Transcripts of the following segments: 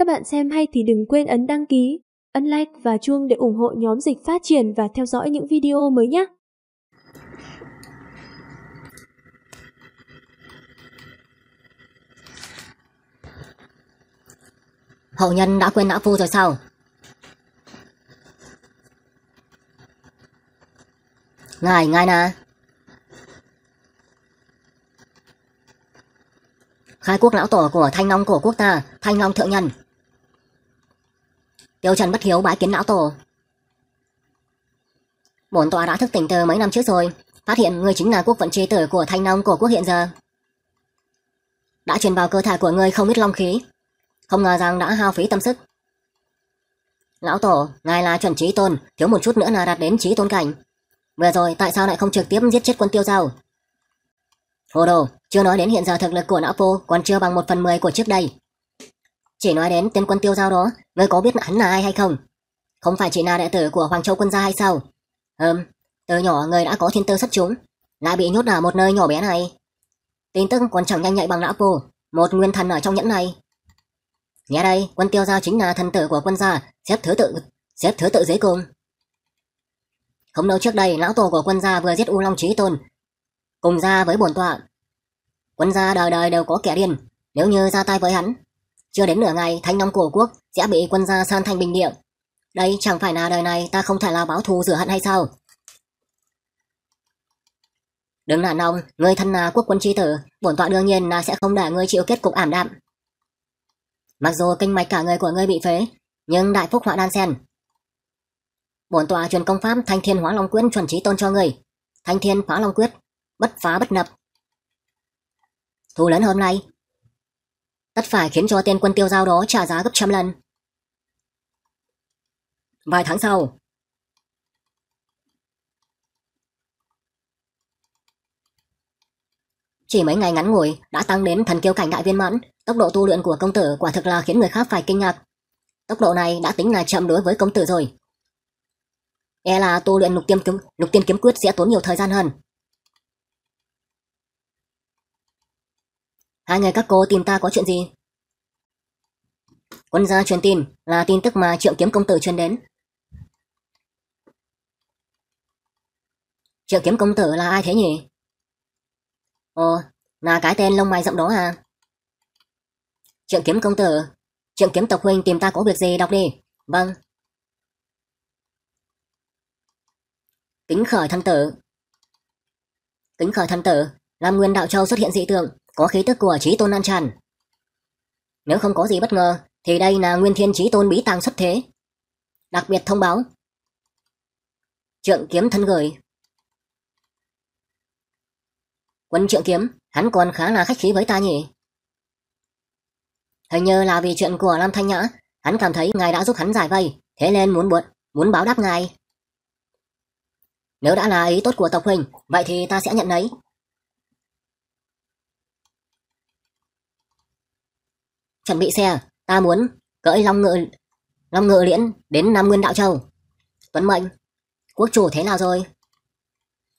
Các bạn xem hay thì đừng quên ấn đăng ký, ấn like và chuông để ủng hộ nhóm dịch phát triển và theo dõi những video mới nhé. Hậu nhân đã quên lão phu rồi sao? Ngài, ngài nà. Khai quốc lão tổ của Thanh Long cổ quốc ta, Thanh Long thượng nhân, Tiêu Trần bất hiếu bái kiến lão tổ. Bổn tọa đã thức tỉnh từ mấy năm trước rồi, phát hiện ngươi chính là quốc vận chi tử của Thanh Long cổ quốc hiện giờ. Đã truyền vào cơ thể của ngươi không ít long khí, không ngờ rằng đã hao phí tâm sức. Lão tổ, ngài là chuẩn trí tôn, thiếu một chút nữa là đạt đến trí tôn cảnh. Vừa rồi tại sao lại không trực tiếp giết chết quân tiêu giao? Hồ đồ, chưa nói đến hiện giờ thực lực của lão phu còn chưa bằng một phần mười của trước đây. Chỉ nói đến tên quân tiêu giao đó, ngươi có biết hắn là ai hay không? Không phải chỉ là đệ tử của Hoàng Châu quân gia hay sao? Ừm, từ nhỏ người đã có thiên tư xuất chúng, lại bị nhốt ở một nơi nhỏ bé này. Tin tức còn chẳng nhanh nhạy bằng lão phu, một nguyên thần ở trong nhẫn này. Nghe đây, quân tiêu giao chính là thần tử của quân gia, xếp thứ tự, xếp thứ tự dưới cùng. Không lâu trước đây, lão tổ của quân gia vừa giết U Long Chí Tôn, cùng ra với bổn tọa. Quân gia đời đời đều có kẻ điên, nếu như ra tay với hắn, chưa đến nửa ngày thanh long cổ quốc sẽ bị quân gia san thành bình địa. Đây chẳng phải là đời này ta không thể là báo thù rửa hận hay sao? Đứng là nông, người thân là quốc quân tri tử, bổn tọa đương nhiên là sẽ không để ngươi chịu kết cục ảm đạm. Mặc dù kinh mạch cả người của ngươi bị phế, nhưng đại phúc họa đan sen. Bổn tọa truyền công pháp Thanh Thiên Hóa Long Quyết chuẩn trí tôn cho ngươi. Thanh Thiên phá Long Quyết, bất phá bất nập Thù lớn hôm nay, tất phải khiến cho tên quân tiêu giao đó trả giá gấp trăm lần. Vài tháng sau Chỉ mấy ngày ngắn ngủi đã tăng đến thần kiêu cảnh đại viên mãn, tốc độ tu luyện của công tử quả thực là khiến người khác phải kinh ngạc. Tốc độ này đã tính là chậm đối với công tử rồi. E là tu luyện lục tiêm kiếm, lục tiêm kiếm quyết sẽ tốn nhiều thời gian hơn, Hai người các cô tìm ta có chuyện gì? Quân gia truyền tin là tin tức mà Triệu Kiếm Công Tử truyền đến. Triệu Kiếm Công Tử là ai thế nhỉ? Ồ, là cái tên lông mày rộng đó à? Triệu Kiếm Công Tử, Triệu Kiếm Tộc Huynh tìm ta có việc gì đọc đi. Vâng. Kính khởi thân tử Kính khởi thân tử, làm nguyên đạo châu xuất hiện dị tượng, có khí tức của trí tôn nan tràn. Nếu không có gì bất ngờ, thì đây là nguyên thiên trí tôn bí tàng xuất thế. Đặc biệt thông báo. Trượng kiếm thân gửi. Quân trượng kiếm, hắn còn khá là khách khí với ta nhỉ. Hình như là vì chuyện của Lam Thanh Nhã, hắn cảm thấy ngài đã giúp hắn giải vây, thế nên muốn buộc, muốn báo đáp ngài. Nếu đã là ý tốt của tộc huynh, vậy thì ta sẽ nhận lấy, Chuẩn bị xe, à? ta muốn cưỡi long ngựa long ngựa liễn đến Nam Nguyên Đạo Châu. Tuấn mệnh, quốc chủ thế nào rồi?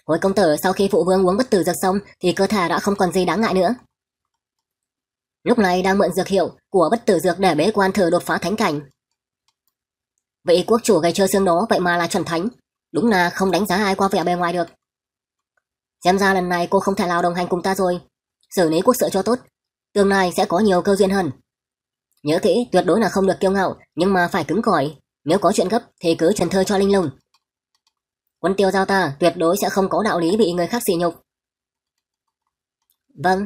Hồi công tử sau khi phụ vương uống bất tử dược xong thì cơ thể đã không còn gì đáng ngại nữa. Lúc này đang mượn dược hiệu của bất tử dược để bế quan thử đột phá thánh cảnh. Vị quốc chủ gầy chơi xương đó vậy mà là chuẩn thánh, đúng là không đánh giá ai qua vẻ bề ngoài được. Xem ra lần này cô không thể nào đồng hành cùng ta rồi, xử lý quốc sự cho tốt, tương lai sẽ có nhiều cơ duyên hơn. Nhớ kỹ tuyệt đối là không được kiêu ngạo, nhưng mà phải cứng cỏi. Nếu có chuyện gấp thì cứ trần thơ cho linh lùng. Quân tiêu giao ta tuyệt đối sẽ không có đạo lý bị người khác sỉ nhục. Vâng.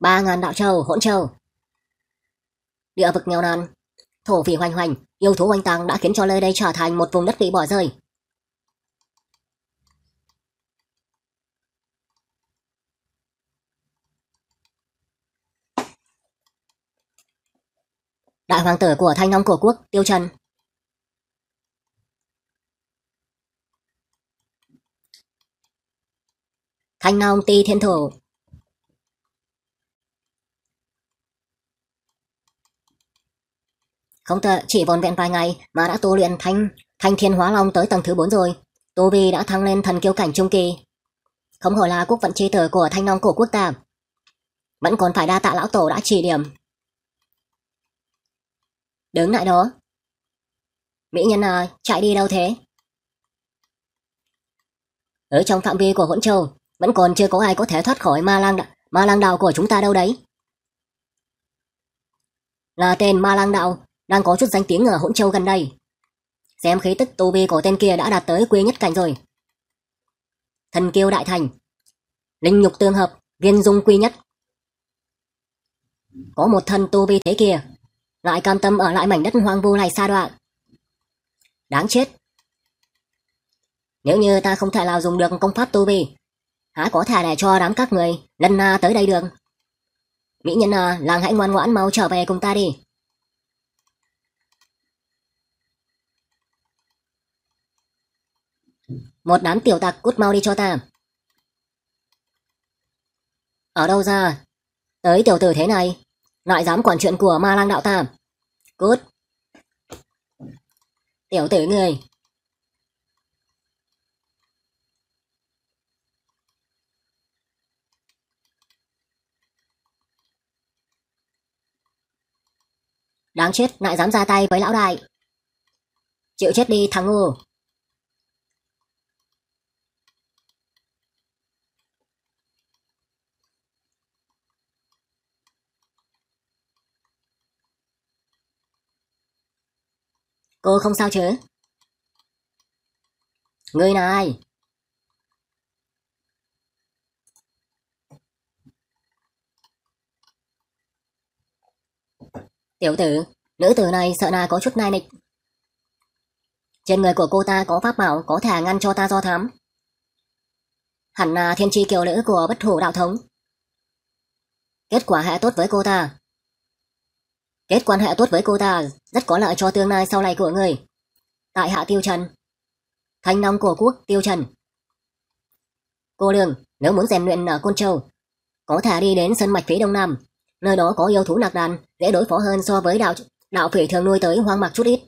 Ba ngàn đạo châu, hỗn châu. Địa vực nghèo nàn, thổ phỉ hoành hoành, yêu thú oanh tàng đã khiến cho nơi đây trở thành một vùng đất bị bỏ rơi, đại hoàng tử của Thanh Long Cổ Quốc, Tiêu Trần. Thanh Long Ti Thiên Thủ Không tệ, chỉ vòn vẹn vài ngày mà đã tu luyện thanh, thanh thiên hóa long tới tầng thứ 4 rồi. Tu Vi đã thăng lên thần kiêu cảnh trung kỳ. Không hổ là quốc vận chi tử của Thanh Long Cổ Quốc ta. Vẫn còn phải đa tạ lão tổ đã chỉ điểm. Đứng lại đó. Mỹ nhân à, chạy đi đâu thế? Ở trong phạm vi của hỗn châu, vẫn còn chưa có ai có thể thoát khỏi ma lang đạo, ma lang đạo của chúng ta đâu đấy. Là tên ma lang đạo, đang có chút danh tiếng ở hỗn châu gần đây. Xem khí tức tu vi của tên kia đã đạt tới quy nhất cảnh rồi. Thần kiêu đại thành, linh nhục tương hợp, viên dung quy nhất. Có một thân tu vi thế kia, lại cam tâm ở lại mảnh đất hoang vu này xa đoạn. Đáng chết! Nếu như ta không thể nào dùng được công pháp tu vi, há có thể để cho đám các người lần na tới đây được. Mỹ nhân à, làng hãy ngoan ngoãn mau trở về cùng ta đi. Một đám tiểu tặc cút mau đi cho ta. Ở đâu ra? Tới tiểu tử thế này, lại dám quản chuyện của ma lang đạo tam cút tiểu tử người đáng chết lại dám ra tay với lão đại chịu chết đi thằng ngu Cô không sao chứ? Người là ai? Tiểu tử, nữ tử này sợ là có chút nai nịch. Trên người của cô ta có pháp bảo có thể ngăn cho ta do thám. Hẳn là thiên tri kiều nữ của bất thủ đạo thống. Kết quả hệ tốt với cô ta. Kết quan hệ tốt với cô ta rất có lợi cho tương lai sau này của người. Tại hạ Tiêu Trần. Thanh Long cổ quốc Tiêu Trần. Cô đường nếu muốn rèn luyện ở Côn Châu, có thể đi đến sân mạch phía đông nam. Nơi đó có yêu thú lạc đàn, dễ đối phó hơn so với đạo đạo phỉ thường nuôi tới hoang mạc chút ít.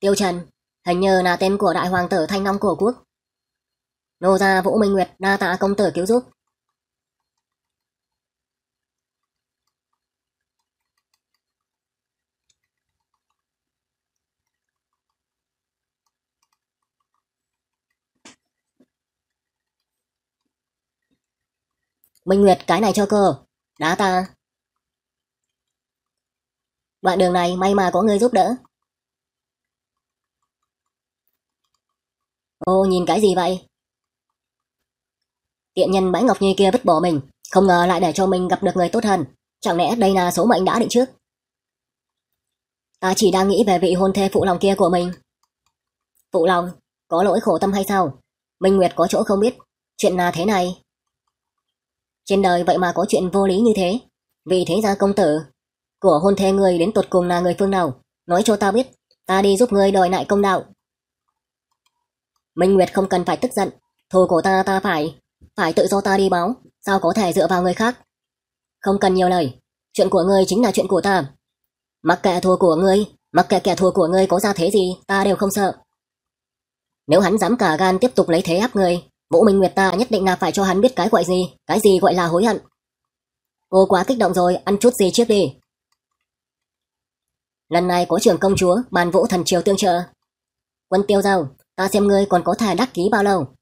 Tiêu Trần, hình như là tên của đại hoàng tử Thanh Long cổ quốc. Nô gia Vũ Minh Nguyệt, Na Tạ công tử cứu giúp, Minh Nguyệt cái này cho cô, đá ta. Đoạn đường này may mà có người giúp đỡ. Ô nhìn cái gì vậy? Tiện nhân bãi Ngọc Nhi kia vứt bỏ mình, không ngờ lại để cho mình gặp được người tốt hơn. Chẳng lẽ đây là số mệnh đã định trước? Ta chỉ đang nghĩ về vị hôn thê phụ lòng kia của mình. Phụ lòng, có lỗi khổ tâm hay sao? Minh Nguyệt có chỗ không biết, chuyện là thế này, trên đời vậy mà có chuyện vô lý như thế. Vì thế ra công tử, của hôn thê người đến tột cùng là người phương nào, nói cho ta biết, ta đi giúp ngươi đòi lại công đạo. Minh Nguyệt không cần phải tức giận, thù của ta ta phải, phải tự do ta đi báo, sao có thể dựa vào người khác. Không cần nhiều lời, chuyện của ngươi chính là chuyện của ta. Mặc kệ thù của ngươi, mặc kệ kẻ thù của ngươi có ra thế gì, ta đều không sợ. Nếu hắn dám cả gan tiếp tục lấy thế áp người Vũ Minh Nguyệt ta nhất định là phải cho hắn biết cái gọi gì, cái gì gọi là hối hận. Cô quá kích động rồi, ăn chút gì trước đi. Lần này có trưởng công chúa, bàn vũ thần triều tương trợ. Quân tiêu giàu, ta xem ngươi còn có thà đắc ký bao lâu.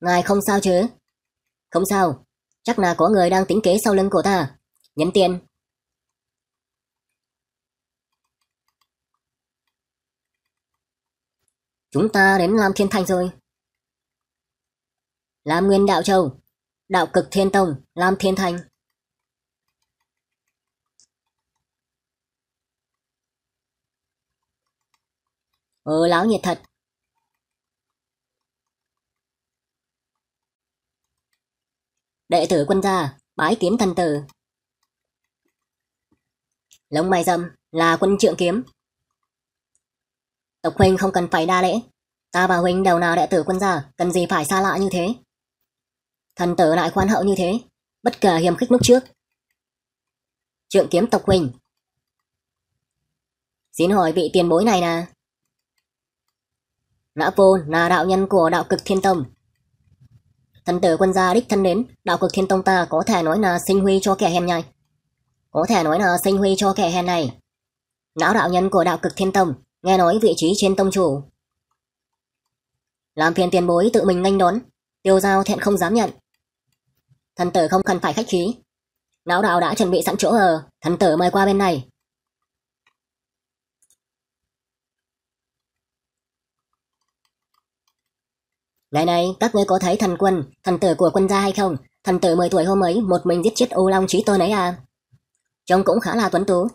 Ngài không sao chứ? Không sao, chắc là có người đang tính kế sau lưng của ta. Nhấn tiền, Chúng ta đến Lam Thiên Thành rồi. Lam Nguyên Đạo Châu, Đạo Cực Thiên Tông, Lam Thiên Thành. Ừ, ờ, láo nhiệt thật. Đệ tử quân gia, bái kiếm thần tử. Lông mày dâm là quân trượng kiếm, Tộc huynh không cần phải đa lễ. Ta và huynh đều là đệ tử quân gia, cần gì phải xa lạ như thế. Thần tử lại khoan hậu như thế, bất kể hiềm khích lúc trước. Trượng kiếm tộc huynh. Xin hỏi vị tiền bối này là... Nã vô là đạo nhân của đạo cực thiên tông. Thần tử quân gia đích thân đến, đạo cực thiên tông ta có thể nói là sinh huy cho kẻ hèn nhai. Có thể nói là sinh huy cho kẻ hèn này. Lão đạo nhân của đạo cực thiên tông nghe nói vị trí trên tông chủ. Làm phiền tiền bối tự mình nhanh đón, tiêu giao thẹn không dám nhận. Thần tử không cần phải khách khí. Lão đạo đã chuẩn bị sẵn chỗ ở, thần tử mời qua bên này. Ngày nay, các ngươi có thấy thần quân, thần tử của quân gia hay không? Thần tử 10 tuổi hôm ấy, một mình giết chết ô long trí tôn ấy à? Trông cũng khá là tuấn tú,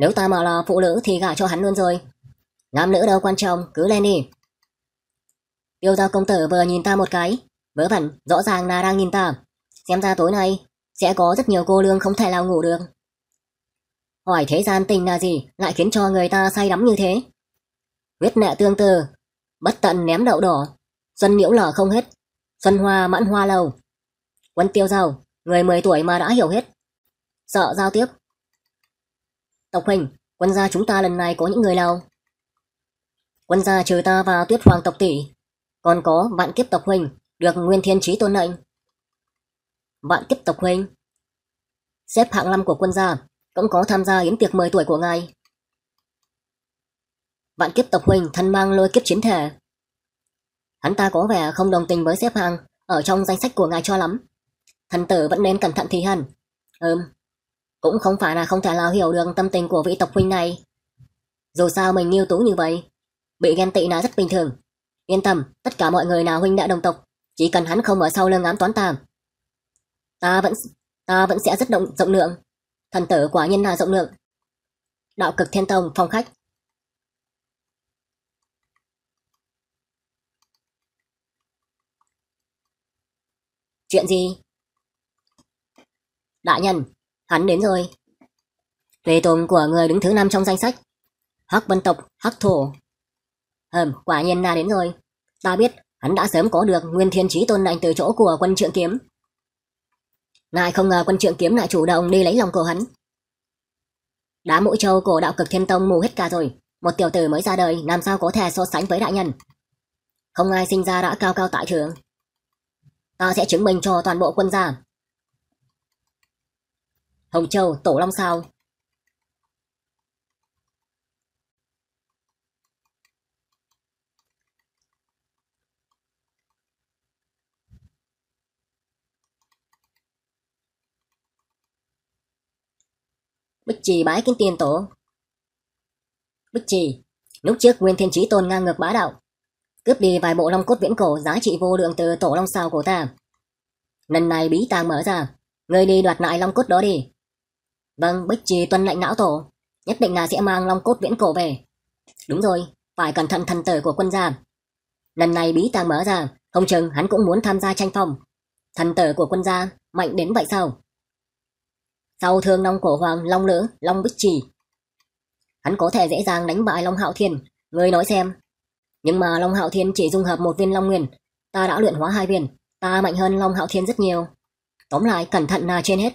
nếu ta mà là phụ nữ thì gả cho hắn luôn rồi. Nam nữ đâu quan trọng, cứ lên đi. Tiêu gia công tử vừa nhìn ta một cái. Vớ vẩn, rõ ràng là đang nhìn ta. Xem ra tối nay, sẽ có rất nhiều cô lương không thể nào ngủ được. Hỏi thế gian tình là gì lại khiến cho người ta say đắm như thế? Huyết nệ tương tư, bất tận ném đậu đỏ, xuân nhiễu lở không hết, xuân hoa mãn hoa lầu. Quân tiêu giàu, người 10 tuổi mà đã hiểu hết. Sợ giao tiếp, Tộc huynh, quân gia chúng ta lần này có những người nào? Quân gia trừ ta và tuyết hoàng tộc tỷ, còn có vạn kiếp tộc huynh, được nguyên thiên trí tôn lệnh. Vạn kiếp tộc huynh, xếp hạng năm của quân gia, cũng có tham gia yến tiệc 10 tuổi của ngài. Vạn kiếp tộc huynh thân mang lôi kiếp chiến thể. Hắn ta có vẻ không đồng tình với xếp hạng ở trong danh sách của ngài cho lắm. Thần tử vẫn nên cẩn thận thì hẳn. Ừm, cũng không phải là không thể nào hiểu được tâm tình của vị tộc huynh này. Dù sao mình yêu tú như vậy, bị ghen tị là rất bình thường. Yên tâm, tất cả mọi người nào huynh đã đồng tộc, chỉ cần hắn không ở sau lưng ám toán tàm. Ta vẫn ta vẫn sẽ rất động rộng lượng. Thần tử quả nhiên là rộng lượng. Đạo cực thiên tông phong khách. Chuyện gì? Đại nhân, hắn đến rồi. Tuệ tùng của người đứng thứ năm trong danh sách. Hắc vân tộc, hắc thổ. Hừm, quả nhiên là đến rồi. Ta biết, hắn đã sớm có được nguyên thiên trí tôn lệnh từ chỗ của quân trượng kiếm. Ngài không ngờ quân trượng kiếm lại chủ động đi lấy lòng cổ hắn. Đá mũi châu cổ đạo cực thiên tông mù hết cả rồi. Một tiểu tử mới ra đời làm sao có thể so sánh với đại nhân. Không ai sinh ra đã cao cao tại thượng. Ta sẽ chứng minh cho toàn bộ quân gia Hồng Châu, Tổ Long sao? Bích Trì bái kính tiền tổ. Bích Trì, lúc trước Nguyên Thiên Chí Tôn ngang ngược bá đạo, cướp đi vài bộ long cốt viễn cổ giá trị vô lượng từ tổ long sao của ta. Lần này bí tàng mở ra, ngươi đi đoạt lại long cốt đó đi. Vâng, Bích Trì tuân lệnh não tổ, nhất định là sẽ mang long cốt viễn cổ về. Đúng rồi, phải cẩn thận thần tử của quân gia. Lần này bí tàng mở ra, không chừng hắn cũng muốn tham gia tranh phong. Thần tử của quân gia, mạnh đến vậy sao? Sau thương long cổ hoàng, long lỡ long bích trì. Hắn có thể dễ dàng đánh bại long hạo thiên, người nói xem. Nhưng mà long hạo thiên chỉ dung hợp một viên long nguyên, ta đã luyện hóa hai viên, ta mạnh hơn long hạo thiên rất nhiều. Tóm lại, cẩn thận là trên hết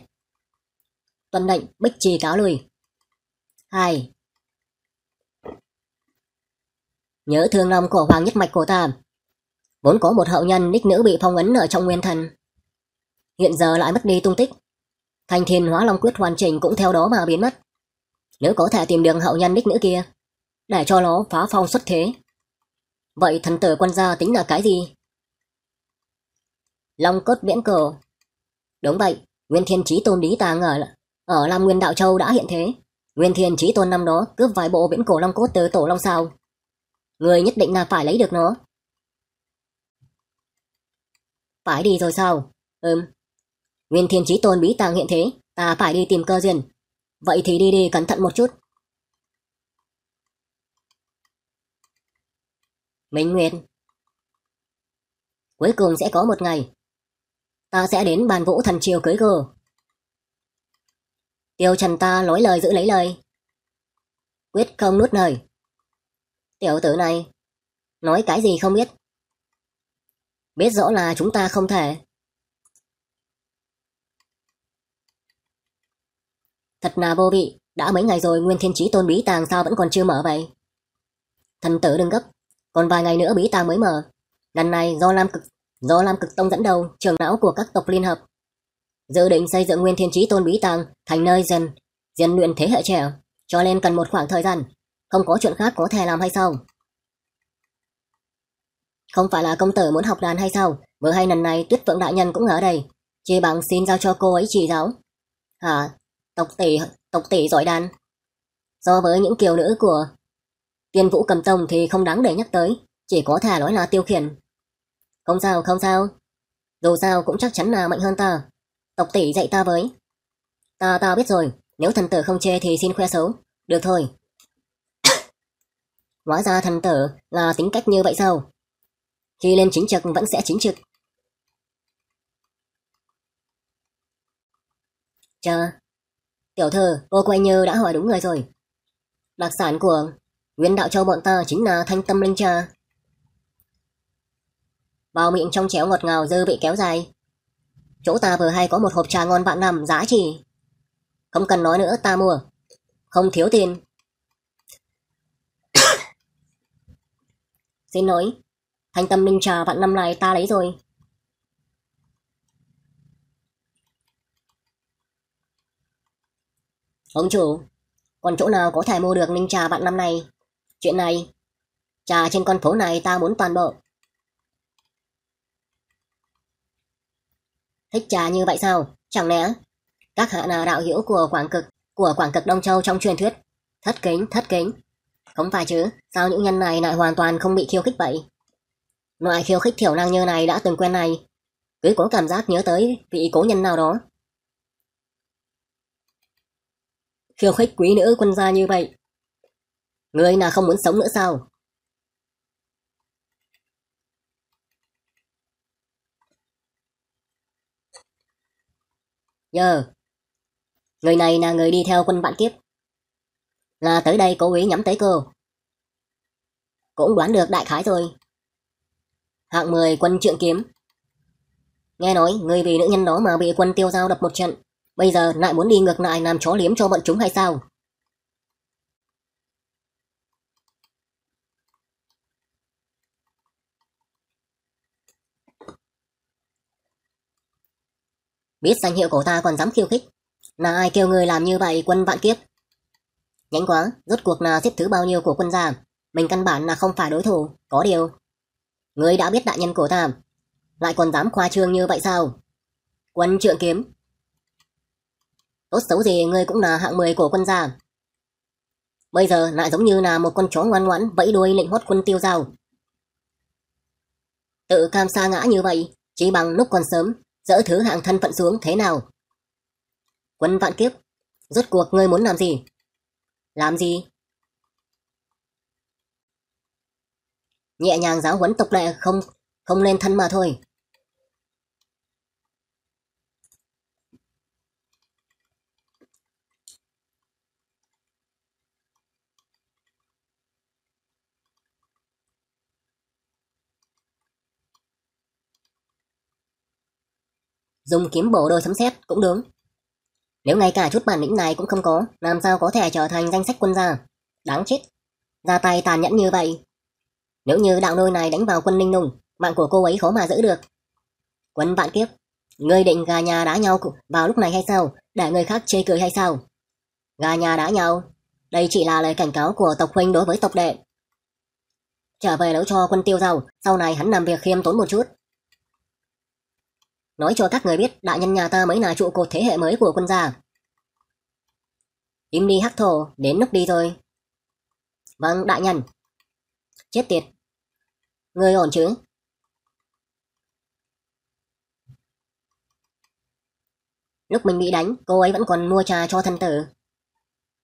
tuân lệnh bích trì cáo lùi. hai nhớ thương lòng của hoàng nhất mạch của ta vốn có một hậu nhân đích nữ bị phong ấn ở trong nguyên thần hiện giờ lại mất đi tung tích thành thiên hóa long quyết hoàn chỉnh cũng theo đó mà biến mất nếu có thể tìm đường hậu nhân đích nữ kia để cho nó phá phong xuất thế vậy thần tử quân gia tính là cái gì long cốt viễn cờ đúng vậy nguyên thiên trí tôn lý tàng ở ở Lam Nguyên Đạo Châu đã hiện thế. Nguyên Thiên Chí Tôn năm đó cướp vài bộ viễn cổ long cốt từ tổ long sao. Người nhất định là phải lấy được nó. Phải đi rồi sao? Ừm. Nguyên Thiên Chí Tôn bí tàng hiện thế, ta phải đi tìm cơ duyên. Vậy thì đi đi cẩn thận một chút. Minh Nguyệt. Cuối cùng sẽ có một ngày, ta sẽ đến bàn vũ thần triều cưới gờ Tiêu trần ta nói lời giữ lấy lời. Quyết không nuốt lời. Tiểu tử này, nói cái gì không biết. Biết rõ là chúng ta không thể. Thật là vô vị, đã mấy ngày rồi Nguyên Thiên Chí Tôn Bí Tàng sao vẫn còn chưa mở vậy? Thần tử đừng gấp, còn vài ngày nữa Bí Tàng mới mở. Lần này do Lam Cực, do Lam Cực Tông dẫn đầu, trưởng não của các tộc liên hợp dự định xây dựng nguyên thiên trí tôn bí tàng thành nơi rèn rèn luyện thế hệ trẻ cho nên cần một khoảng thời gian không có chuyện khác có thể làm hay sao không phải là công tử muốn học đàn hay sao vừa hay lần này tuyết phượng đại nhân cũng ở đây chỉ bằng xin giao cho cô ấy chỉ giáo hả tộc tỷ tộc tỷ giỏi đàn so với những kiều nữ của tiên vũ cầm tông thì không đáng để nhắc tới chỉ có thể nói là tiêu khiển không sao không sao dù sao cũng chắc chắn là mạnh hơn ta Tộc tỷ dạy ta với. Ta ta biết rồi, nếu thần tử không chê thì xin khoe xấu. Được thôi. Hóa ra thần tử là tính cách như vậy sao? Khi lên chính trực vẫn sẽ chính trực. Chờ, tiểu thư, cô quay như đã hỏi đúng người rồi. Đặc sản của Nguyên đạo châu bọn ta chính là thanh tâm linh trà. Vào miệng trong chéo ngọt ngào dư vị kéo dài, Chỗ ta vừa hay có một hộp trà ngon vạn năm giá trị. Không cần nói nữa ta mua. Không thiếu tiền. Xin lỗi. Thanh tâm ninh trà vạn năm này ta lấy rồi. Ông chủ, còn chỗ nào có thể mua được ninh trà vạn năm này? Chuyện này, trà trên con phố này ta muốn toàn bộ. Thích trà như vậy sao? Chẳng lẽ các hạ là đạo hữu của Quảng Cực, của Quảng Cực Đông Châu trong truyền thuyết? Thất kính, thất kính. Không phải chứ, sao những nhân này lại hoàn toàn không bị khiêu khích vậy? Loại khiêu khích thiểu năng như này đã từng quen này. Cứ có cảm giác nhớ tới vị cố nhân nào đó. Khiêu khích quý nữ quân gia như vậy. Ngươi là không muốn sống nữa sao? Nhờ. Người này là người đi theo quân bạn kiếp. Là tới đây cố ý nhắm tới cô. Cũng đoán được đại khái rồi. Hạng 10 quân trượng kiếm. Nghe nói người vì nữ nhân đó mà bị quân tiêu giao đập một trận. Bây giờ lại muốn đi ngược lại làm chó liếm cho bọn chúng hay sao? biết danh hiệu của ta còn dám khiêu khích. Là ai kêu người làm như vậy quân vạn kiếp? nhánh quá, rốt cuộc là xếp thứ bao nhiêu của quân gia? Mình căn bản là không phải đối thủ, có điều. người đã biết đại nhân của ta, lại còn dám khoa trương như vậy sao? Quân trượng kiếm. Tốt xấu gì ngươi cũng là hạng 10 của quân gia. Bây giờ lại giống như là một con chó ngoan ngoãn vẫy đuôi lệnh hốt quân tiêu dao Tự cam sa ngã như vậy, chỉ bằng lúc còn sớm dỡ thứ hạng thân phận xuống thế nào? Quân vạn kiếp, rốt cuộc ngươi muốn làm gì? Làm gì? Nhẹ nhàng giáo huấn tộc lệ không không lên thân mà thôi. dùng kiếm bổ đôi sấm sét cũng đúng. Nếu ngay cả chút bản lĩnh này cũng không có, làm sao có thể trở thành danh sách quân gia? Đáng chết. Ra tay tàn nhẫn như vậy. Nếu như đạo nôi này đánh vào quân Ninh Nùng, mạng của cô ấy khó mà giữ được. Quân vạn kiếp, ngươi định gà nhà đá nhau vào lúc này hay sao? Để người khác chê cười hay sao? Gà nhà đá nhau, đây chỉ là lời cảnh cáo của tộc huynh đối với tộc đệ. Trở về nấu cho quân tiêu giàu, sau này hắn làm việc khiêm tốn một chút nói cho các người biết đại nhân nhà ta mới là trụ cột thế hệ mới của quân gia. Im đi hắc thổ, đến lúc đi thôi. Vâng, đại nhân. Chết tiệt. Người ổn chứ? Lúc mình bị đánh, cô ấy vẫn còn mua trà cho thân tử.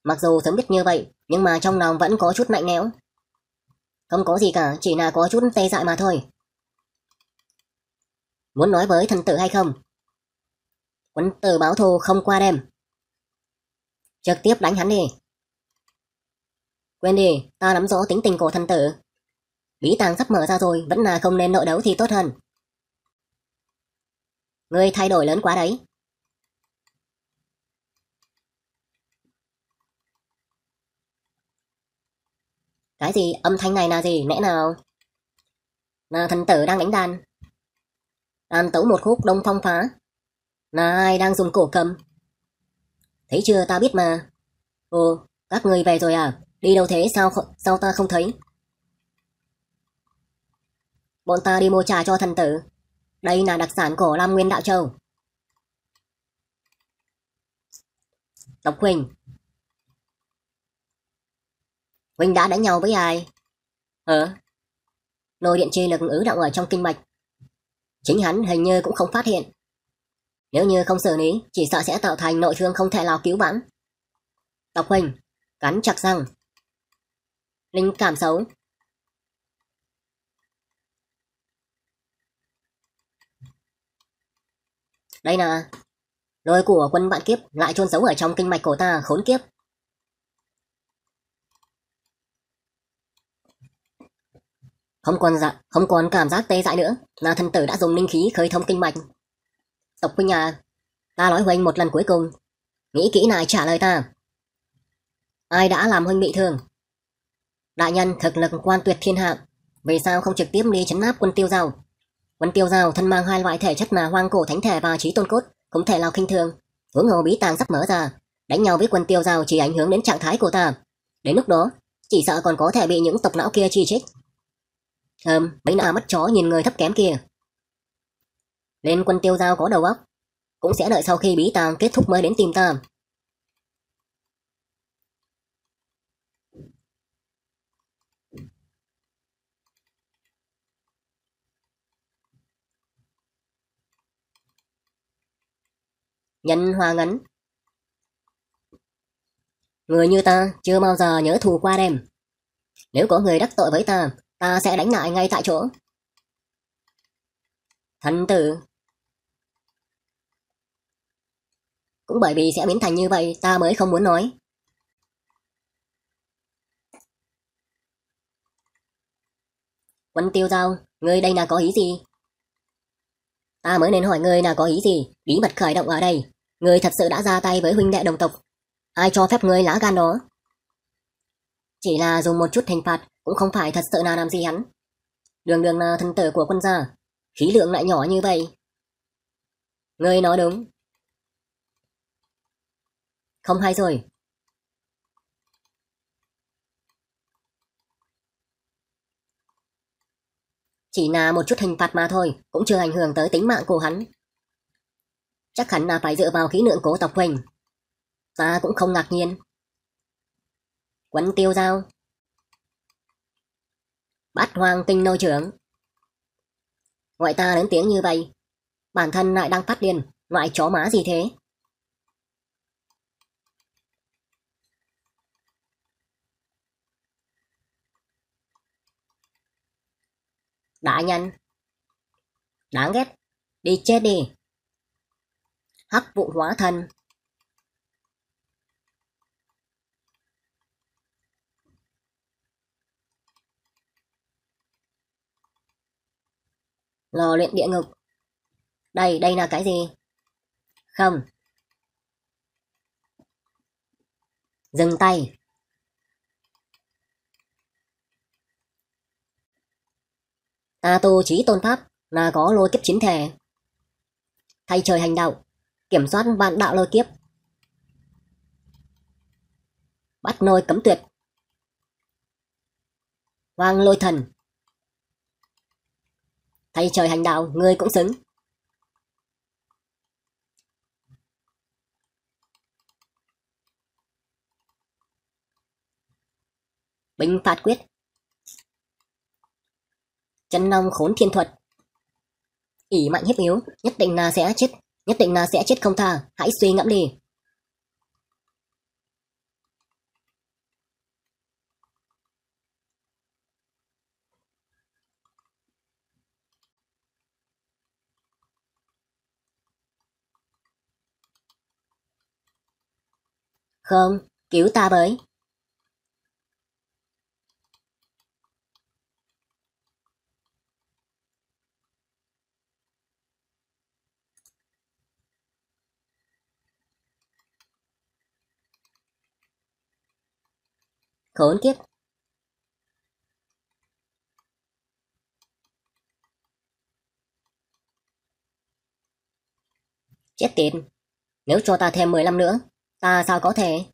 Mặc dù sớm biết như vậy, nhưng mà trong lòng vẫn có chút mạnh lẽo. Không có gì cả, chỉ là có chút tê dại mà thôi muốn nói với thần tử hay không? Quân tử báo thù không qua đêm. Trực tiếp đánh hắn đi. Quên đi, ta nắm rõ tính tình của thần tử. Bí tàng sắp mở ra rồi, vẫn là không nên nội đấu thì tốt hơn. Ngươi thay đổi lớn quá đấy. Cái gì? Âm thanh này là gì? Nẽ nào? Là thần tử đang đánh đàn. An tấu một khúc đông phong phá. Là ai đang dùng cổ cầm? Thấy chưa ta biết mà. Ồ, các người về rồi à? Đi đâu thế sao sao ta không thấy? Bọn ta đi mua trà cho thần tử. Đây là đặc sản của Lam Nguyên Đạo Châu. Tộc Huỳnh Huỳnh đã đánh nhau với ai? Hả? Nồi điện chi lực ứ động ở trong kinh mạch Chính hắn hình như cũng không phát hiện. Nếu như không xử lý, chỉ sợ sẽ tạo thành nội thương không thể nào cứu vãn. Tộc huynh, cắn chặt răng. Linh cảm xấu. Đây là lôi của quân vạn kiếp lại trôn giấu ở trong kinh mạch của ta khốn kiếp. Không còn dạ, không còn cảm giác tê dại nữa, là thần tử đã dùng linh khí khơi thông kinh mạch. Tộc quý nhà, ta nói huynh một lần cuối cùng, nghĩ kỹ lại trả lời ta. Ai đã làm huynh bị thương? Đại nhân thực lực quan tuyệt thiên hạ, vì sao không trực tiếp đi chấn áp quân tiêu giao? Quân tiêu giao thân mang hai loại thể chất mà hoang cổ thánh thể và trí tôn cốt, không thể nào khinh thường. Hướng hồ bí tàng sắp mở ra, đánh nhau với quân tiêu giao chỉ ảnh hưởng đến trạng thái của ta. Đến lúc đó, chỉ sợ còn có thể bị những tộc não kia chỉ trích. Thơm, bấy nạ mất chó nhìn người thấp kém kia. Lên quân tiêu giao có đầu óc, cũng sẽ đợi sau khi bí tàng kết thúc mới đến tìm ta. Nhân hoa ngắn Người như ta chưa bao giờ nhớ thù qua đêm Nếu có người đắc tội với ta ta sẽ đánh lại ngay tại chỗ. Thần tử Cũng bởi vì sẽ biến thành như vậy ta mới không muốn nói. Quân tiêu giao, ngươi đây là có ý gì? Ta mới nên hỏi ngươi là có ý gì, bí mật khởi động ở đây. Ngươi thật sự đã ra tay với huynh đệ đồng tộc. Ai cho phép ngươi lá gan đó? Chỉ là dùng một chút hình phạt cũng không phải thật sự là làm gì hắn. Đường đường là thần tử của quân gia, khí lượng lại nhỏ như vậy. Ngươi nói đúng. Không hay rồi. Chỉ là một chút hình phạt mà thôi, cũng chưa ảnh hưởng tới tính mạng của hắn. Chắc hẳn là phải dựa vào khí lượng cố tộc mình. Ta cũng không ngạc nhiên. Quấn tiêu dao, Bắt hoang tinh nô trưởng. ngoại ta lớn tiếng như vậy. Bản thân lại đang phát điên, ngoại chó má gì thế? Đã nhân. Đáng ghét. Đi chết đi. Hắc vụ hóa thân Lò luyện địa ngục. Đây, đây là cái gì? Không. Dừng tay. Ta tu trí tôn pháp là có lôi kiếp chính thể. Thay trời hành đạo, kiểm soát vạn đạo lôi kiếp. Bắt nôi cấm tuyệt. Hoàng lôi thần. Thay trời hành đạo, người cũng xứng. bình phạt quyết Chân long khốn thiên thuật ỉ mạnh hiếp yếu, nhất định là sẽ chết, nhất định là sẽ chết không tha, hãy suy ngẫm đi. Không, kiểu ta với. Khốn kiếp, Chết tiệt, nếu cho ta thêm 15 nữa Ta sao có thể?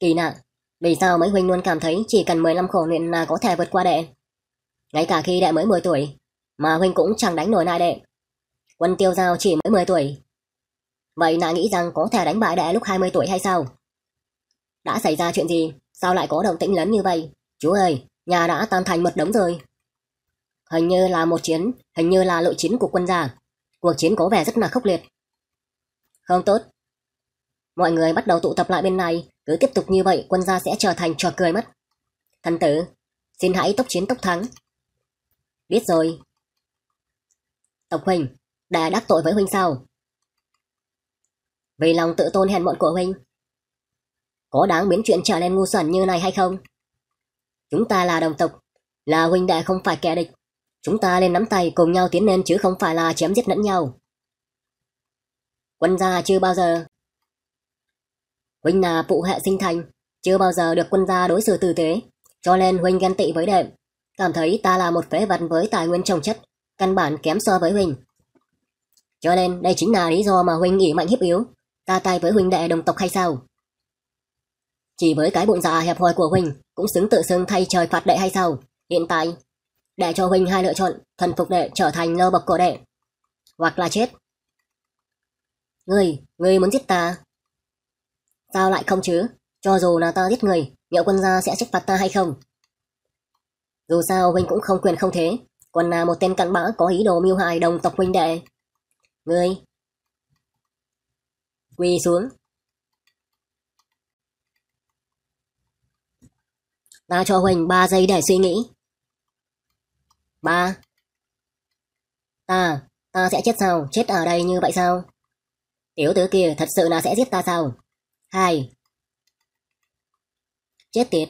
Kỳ nạn, vì sao mấy huynh luôn cảm thấy chỉ cần 15 khổ luyện là có thể vượt qua đệ? Ngay cả khi đệ mới 10 tuổi, mà huynh cũng chẳng đánh nổi lại đệ. Quân tiêu giao chỉ mới 10 tuổi. Vậy nàng nghĩ rằng có thể đánh bại đệ lúc 20 tuổi hay sao? Đã xảy ra chuyện gì? Sao lại có động tĩnh lớn như vậy? Chú ơi, nhà đã tan thành mật đống rồi. Hình như là một chiến, hình như là lộ chiến của quân già. Cuộc chiến có vẻ rất là khốc liệt. Không tốt, Mọi người bắt đầu tụ tập lại bên này, cứ tiếp tục như vậy quân gia sẽ trở thành trò cười mất. Thần tử, xin hãy tốc chiến tốc thắng. Biết rồi. Tộc huynh, đã đắc tội với huynh sao? Vì lòng tự tôn hèn mọn của huynh. Có đáng biến chuyện trở nên ngu xuẩn như này hay không? Chúng ta là đồng tộc, là huynh đệ không phải kẻ địch. Chúng ta nên nắm tay cùng nhau tiến lên chứ không phải là chém giết lẫn nhau. Quân gia chưa bao giờ Huynh là phụ hệ sinh thành, chưa bao giờ được quân gia đối xử tử tế, cho nên Huynh ghen tị với đệ, cảm thấy ta là một phế vật với tài nguyên trồng chất, căn bản kém so với Huynh. Cho nên đây chính là lý do mà Huynh nghỉ mạnh hiếp yếu, ta tay với Huynh đệ đồng tộc hay sao? Chỉ với cái bụng dạ hẹp hòi của Huynh cũng xứng tự xưng thay trời phạt đệ hay sao? Hiện tại, để cho Huynh hai lựa chọn, thần phục đệ trở thành lơ bậc cổ đệ, hoặc là chết. Ngươi, ngươi muốn giết ta, Sao lại không chứ? Cho dù là ta giết người, nghĩa quân gia sẽ trách phạt ta hay không? Dù sao huynh cũng không quyền không thế, còn là một tên cặn bã có ý đồ mưu hại đồng tộc huynh đệ. Ngươi! Quỳ xuống! Ta cho Huỳnh 3 giây để suy nghĩ. 3. Ta, ta sẽ chết sao? Chết ở đây như vậy sao? Tiểu tử kia thật sự là sẽ giết ta sao? 2. Chết tiệt.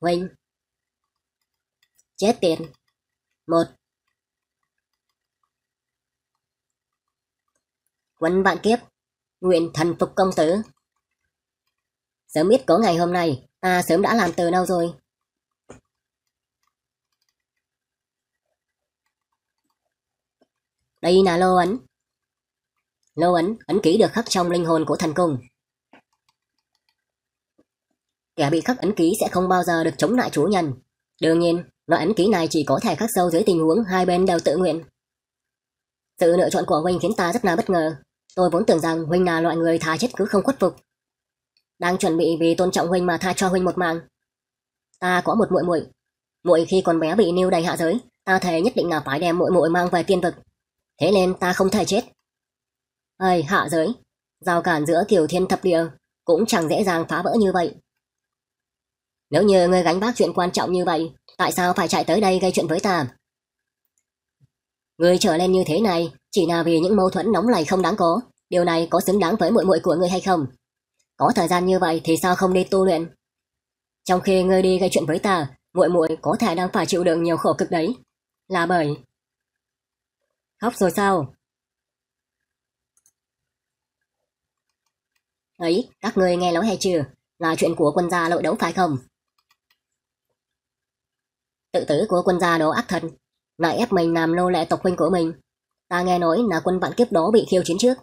Huynh. Chết tiệt. 1. Quấn vạn kiếp, nguyện thần phục công tử. Sớm biết có ngày hôm nay, ta à, sớm đã làm từ đâu rồi. Đây là lô ấn. Lô ấn, ấn ký được khắc trong linh hồn của thần cung kẻ bị khắc ấn ký sẽ không bao giờ được chống lại chủ nhân. Đương nhiên, loại ấn ký này chỉ có thể khắc sâu dưới tình huống hai bên đều tự nguyện. Sự lựa chọn của Huynh khiến ta rất là bất ngờ. Tôi vốn tưởng rằng Huynh là loại người thà chết cứ không khuất phục. Đang chuẩn bị vì tôn trọng Huynh mà tha cho Huynh một mạng. Ta có một muội muội. Muội khi còn bé bị nêu đầy hạ giới, ta thề nhất định là phải đem muội muội mang về tiên vực. Thế nên ta không thể chết. Ây, hạ giới, giao cản giữa kiểu thiên thập địa cũng chẳng dễ dàng phá vỡ như vậy. Nếu như ngươi gánh vác chuyện quan trọng như vậy, tại sao phải chạy tới đây gây chuyện với ta? Ngươi trở lên như thế này chỉ là vì những mâu thuẫn nóng này không đáng có. Điều này có xứng đáng với muội muội của ngươi hay không? Có thời gian như vậy thì sao không đi tu luyện? Trong khi ngươi đi gây chuyện với ta, muội muội có thể đang phải chịu đựng nhiều khổ cực đấy. Là bởi... Khóc rồi sao? Ấy, các ngươi nghe nói hay chưa? Là chuyện của quân gia lội đấu phải không? Tự tử của quân gia đó ác thần lại ép mình làm nô lệ tộc huynh của mình. Ta nghe nói là quân vạn kiếp đó bị khiêu chiến trước.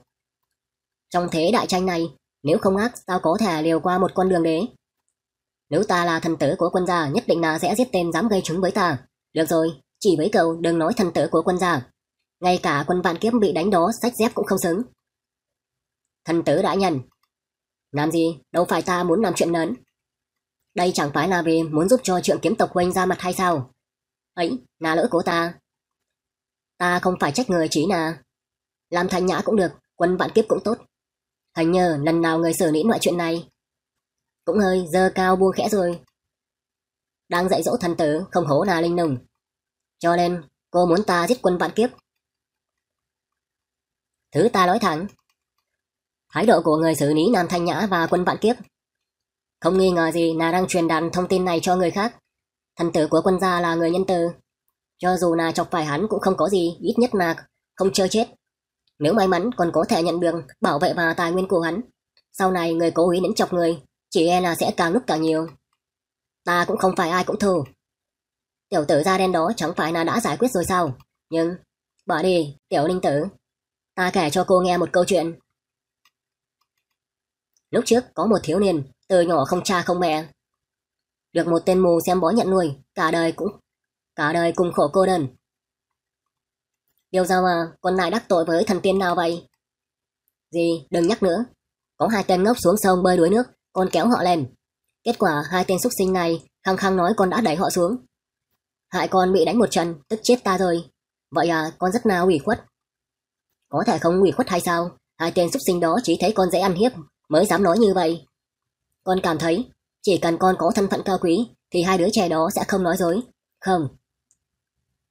Trong thế đại tranh này, nếu không ác sao có thể liều qua một con đường đế. Nếu ta là thần tử của quân gia nhất định là sẽ giết tên dám gây chứng với ta. Được rồi, chỉ với cậu đừng nói thần tử của quân gia. Ngay cả quân vạn kiếp bị đánh đó sách dép cũng không xứng. Thần tử đã nhận. Làm gì, đâu phải ta muốn làm chuyện lớn, đây chẳng phải là vì muốn giúp cho trượng kiếm tộc huynh ra mặt hay sao? Ấy, là lỡ của ta. Ta không phải trách người chỉ là... Làm thanh nhã cũng được, quân vạn kiếp cũng tốt. Hình như lần nào người xử lý loại chuyện này. Cũng hơi dơ cao buông khẽ rồi. Đang dạy dỗ thần tử không hổ là linh nùng. Cho nên cô muốn ta giết quân vạn kiếp. Thứ ta nói thẳng. Thái độ của người xử lý Nam Thanh Nhã và quân vạn kiếp không nghi ngờ gì nà đang truyền đạt thông tin này cho người khác. Thần tử của quân gia là người nhân từ. Cho dù nà chọc phải hắn cũng không có gì, ít nhất là không chơi chết. Nếu may mắn còn có thể nhận được bảo vệ và tài nguyên của hắn. Sau này người cố ý đến chọc người, chỉ e là sẽ càng lúc càng nhiều. Ta cũng không phải ai cũng thù. Tiểu tử da đen đó chẳng phải là đã giải quyết rồi sao? Nhưng, bỏ đi, tiểu ninh tử. Ta kể cho cô nghe một câu chuyện. Lúc trước có một thiếu niên từ nhỏ không cha không mẹ. Được một tên mù xem bói nhận nuôi, cả đời cũng, cả đời cùng khổ cô đơn. Điều ra mà, con lại đắc tội với thần tiên nào vậy? Gì, đừng nhắc nữa. Có hai tên ngốc xuống sông bơi đuối nước, con kéo họ lên. Kết quả hai tên xuất sinh này khăng khăng nói con đã đẩy họ xuống. Hại con bị đánh một trận, tức chết ta rồi. Vậy à, con rất nào ủy khuất. Có thể không ủy khuất hay sao? Hai tên xuất sinh đó chỉ thấy con dễ ăn hiếp, mới dám nói như vậy. Con cảm thấy, chỉ cần con có thân phận cao quý, thì hai đứa trẻ đó sẽ không nói dối. Không.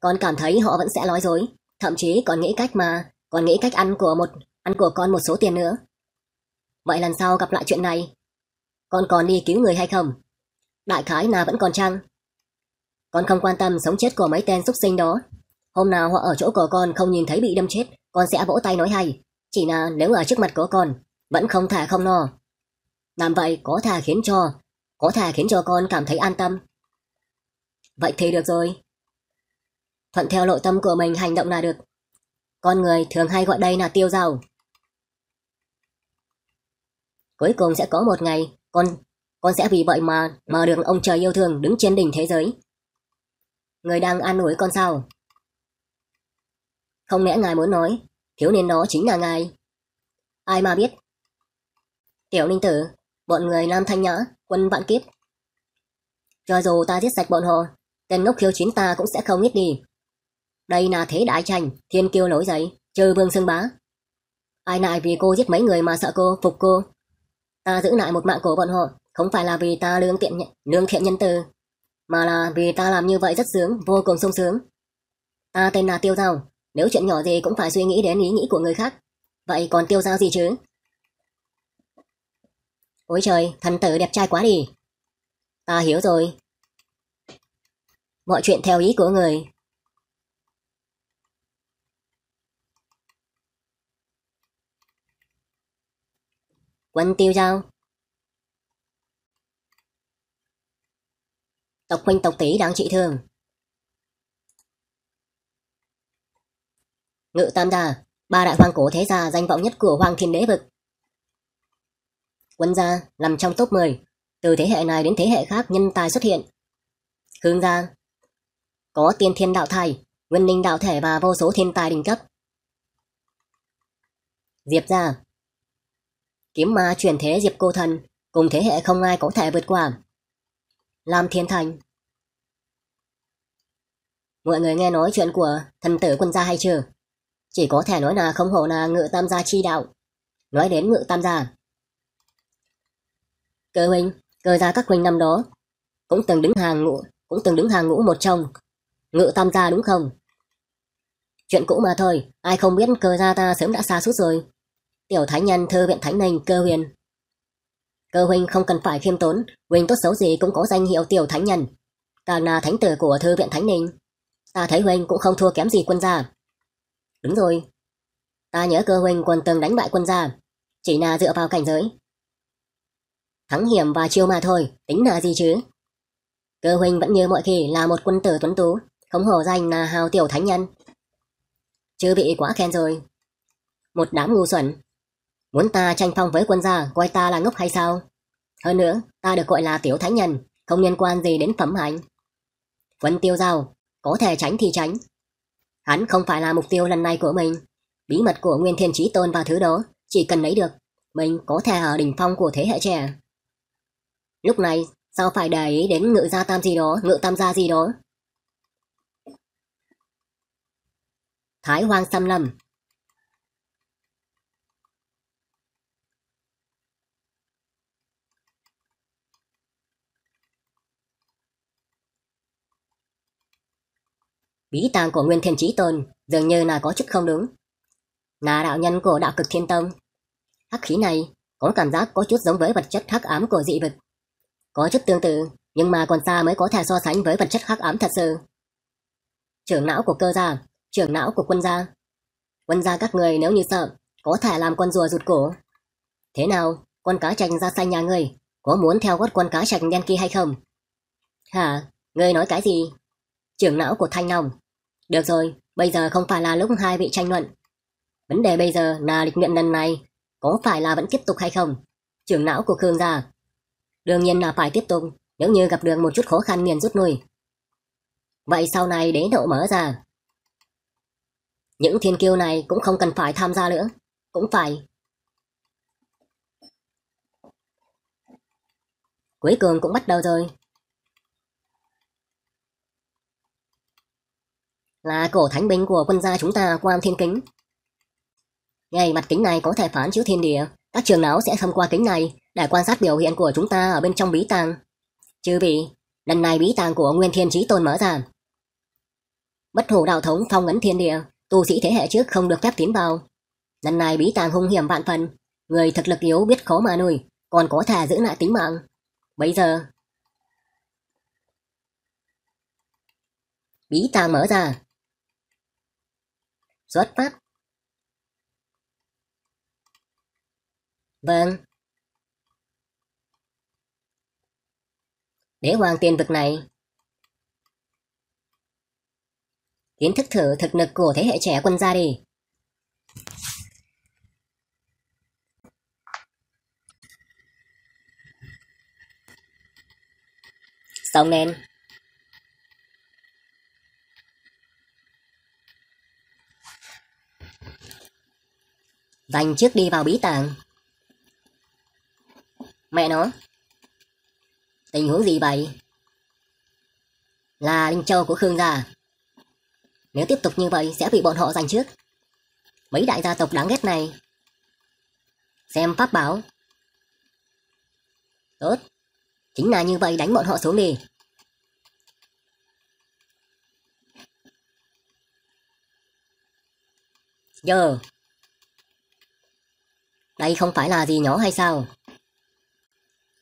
Con cảm thấy họ vẫn sẽ nói dối, thậm chí còn nghĩ cách mà, còn nghĩ cách ăn của một ăn của con một số tiền nữa. Vậy lần sau gặp lại chuyện này, con còn đi cứu người hay không? Đại khái là vẫn còn chăng? Con không quan tâm sống chết của mấy tên xúc sinh đó. Hôm nào họ ở chỗ của con không nhìn thấy bị đâm chết, con sẽ vỗ tay nói hay. Chỉ là nếu ở trước mặt của con, vẫn không thể không no. Làm vậy có thà khiến cho, có thà khiến cho con cảm thấy an tâm. Vậy thì được rồi. Thuận theo nội tâm của mình hành động là được. Con người thường hay gọi đây là tiêu giàu. Cuối cùng sẽ có một ngày, con con sẽ vì vậy mà mà được ông trời yêu thương đứng trên đỉnh thế giới. Người đang an ủi con sao? Không lẽ ngài muốn nói, thiếu niên đó chính là ngài? Ai mà biết? Tiểu ninh tử, bọn người Nam Thanh Nhã, quân vạn kiếp. Cho dù ta giết sạch bọn họ, tên ngốc khiêu chiến ta cũng sẽ không ít đi. Đây là thế đại tranh, thiên kiêu nổi dậy, trừ vương xưng bá. Ai nại vì cô giết mấy người mà sợ cô, phục cô. Ta giữ lại một mạng của bọn họ, không phải là vì ta lương tiện, lương thiện nhân từ, mà là vì ta làm như vậy rất sướng, vô cùng sung sướng. Ta tên là Tiêu Giao, nếu chuyện nhỏ gì cũng phải suy nghĩ đến ý nghĩ của người khác. Vậy còn Tiêu Giao gì chứ? Ôi trời, thần tử đẹp trai quá đi. Ta hiểu rồi. Mọi chuyện theo ý của người. Quân tiêu giao. Tộc huynh tộc tỷ đáng trị thương. Ngự tam gia, ba đại hoàng cổ thế gia danh vọng nhất của hoàng thiên đế vực Quân gia nằm trong top 10, từ thế hệ này đến thế hệ khác nhân tài xuất hiện. Khương gia có tiên thiên đạo thai, nguyên linh đạo thể và vô số thiên tài đỉnh cấp. Diệp gia kiếm ma chuyển thế Diệp cô thần, cùng thế hệ không ai có thể vượt qua. Lam Thiên Thành Mọi người nghe nói chuyện của thần tử quân gia hay chưa? Chỉ có thể nói là không hổ là ngự tam gia chi đạo. Nói đến ngự tam gia, Cơ huynh, cơ gia các huynh năm đó, cũng từng đứng hàng ngũ, cũng từng đứng hàng ngũ một trong. Ngự tam gia đúng không? Chuyện cũ mà thôi, ai không biết cơ gia ta sớm đã xa suốt rồi. Tiểu thái nhân thơ viện thánh ninh cơ huyền. Cơ huynh không cần phải khiêm tốn, huynh tốt xấu gì cũng có danh hiệu tiểu thánh nhân. Càng là thánh tử của thư viện thánh ninh, ta thấy huynh cũng không thua kém gì quân gia. Đúng rồi, ta nhớ cơ huynh còn từng đánh bại quân gia, chỉ là dựa vào cảnh giới thắng hiểm và chiêu mà thôi, tính là gì chứ? Cơ huynh vẫn như mọi khi là một quân tử tuấn tú, không hổ danh là hào tiểu thánh nhân. chưa bị quá khen rồi. Một đám ngu xuẩn. Muốn ta tranh phong với quân gia, coi ta là ngốc hay sao? Hơn nữa, ta được gọi là tiểu thánh nhân, không liên quan gì đến phẩm hạnh. Vân tiêu giao, có thể tránh thì tránh. Hắn không phải là mục tiêu lần này của mình. Bí mật của Nguyên Thiên Chí Tôn và thứ đó, chỉ cần lấy được, mình có thể ở đỉnh phong của thế hệ trẻ. Lúc này, sao phải để ý đến ngự gia tam gì đó, ngự tam gia gì đó? Thái hoang xâm lâm Bí tàng của Nguyên Thiên Chí Tôn dường như là có chút không đúng. Là đạo nhân của đạo cực thiên tông. Hắc khí này có cảm giác có chút giống với vật chất hắc ám của dị vực có chút tương tự, nhưng mà còn xa mới có thể so sánh với vật chất khắc ám thật sự. Trưởng não của cơ gia, trưởng não của quân gia. Quân gia các người nếu như sợ, có thể làm con rùa rụt cổ. Thế nào, con cá trành ra xanh nhà người, có muốn theo gót con cá trành đen kia hay không? Hả, ngươi nói cái gì? Trưởng não của Thanh Long. Được rồi, bây giờ không phải là lúc hai vị tranh luận. Vấn đề bây giờ là lịch luyện lần này, có phải là vẫn tiếp tục hay không? Trưởng não của Khương gia, Đương nhiên là phải tiếp tục, nếu như gặp đường một chút khó khăn liền rút lui. Vậy sau này đế độ mở ra. Những thiên kiêu này cũng không cần phải tham gia nữa, cũng phải. Cuối cùng cũng bắt đầu rồi. Là cổ thánh binh của quân gia chúng ta quan thiên kính. Ngay mặt kính này có thể phán chiếu thiên địa, các trường não sẽ thông qua kính này để quan sát biểu hiện của chúng ta ở bên trong bí tàng. Chứ vì, lần này bí tàng của Nguyên Thiên Chí Tôn mở ra. Bất hủ đạo thống phong ấn thiên địa, tu sĩ thế hệ trước không được phép tiến vào. Lần này bí tàng hung hiểm vạn phần, người thực lực yếu biết khó mà nuôi, còn có thể giữ lại tính mạng. Bây giờ... Bí tàng mở ra. Xuất phát. Vâng, Để hoàn tiền vực này. Kiến thức thử thực lực của thế hệ trẻ quân gia đi. Sống nên Dành trước đi vào bí tàng. Mẹ nó, Tình huống gì vậy? Là Linh Châu của Khương gia. À? Nếu tiếp tục như vậy sẽ bị bọn họ giành trước. Mấy đại gia tộc đáng ghét này. Xem pháp báo. Tốt. Chính là như vậy đánh bọn họ xuống đi. Giờ. Đây không phải là gì nhỏ hay sao?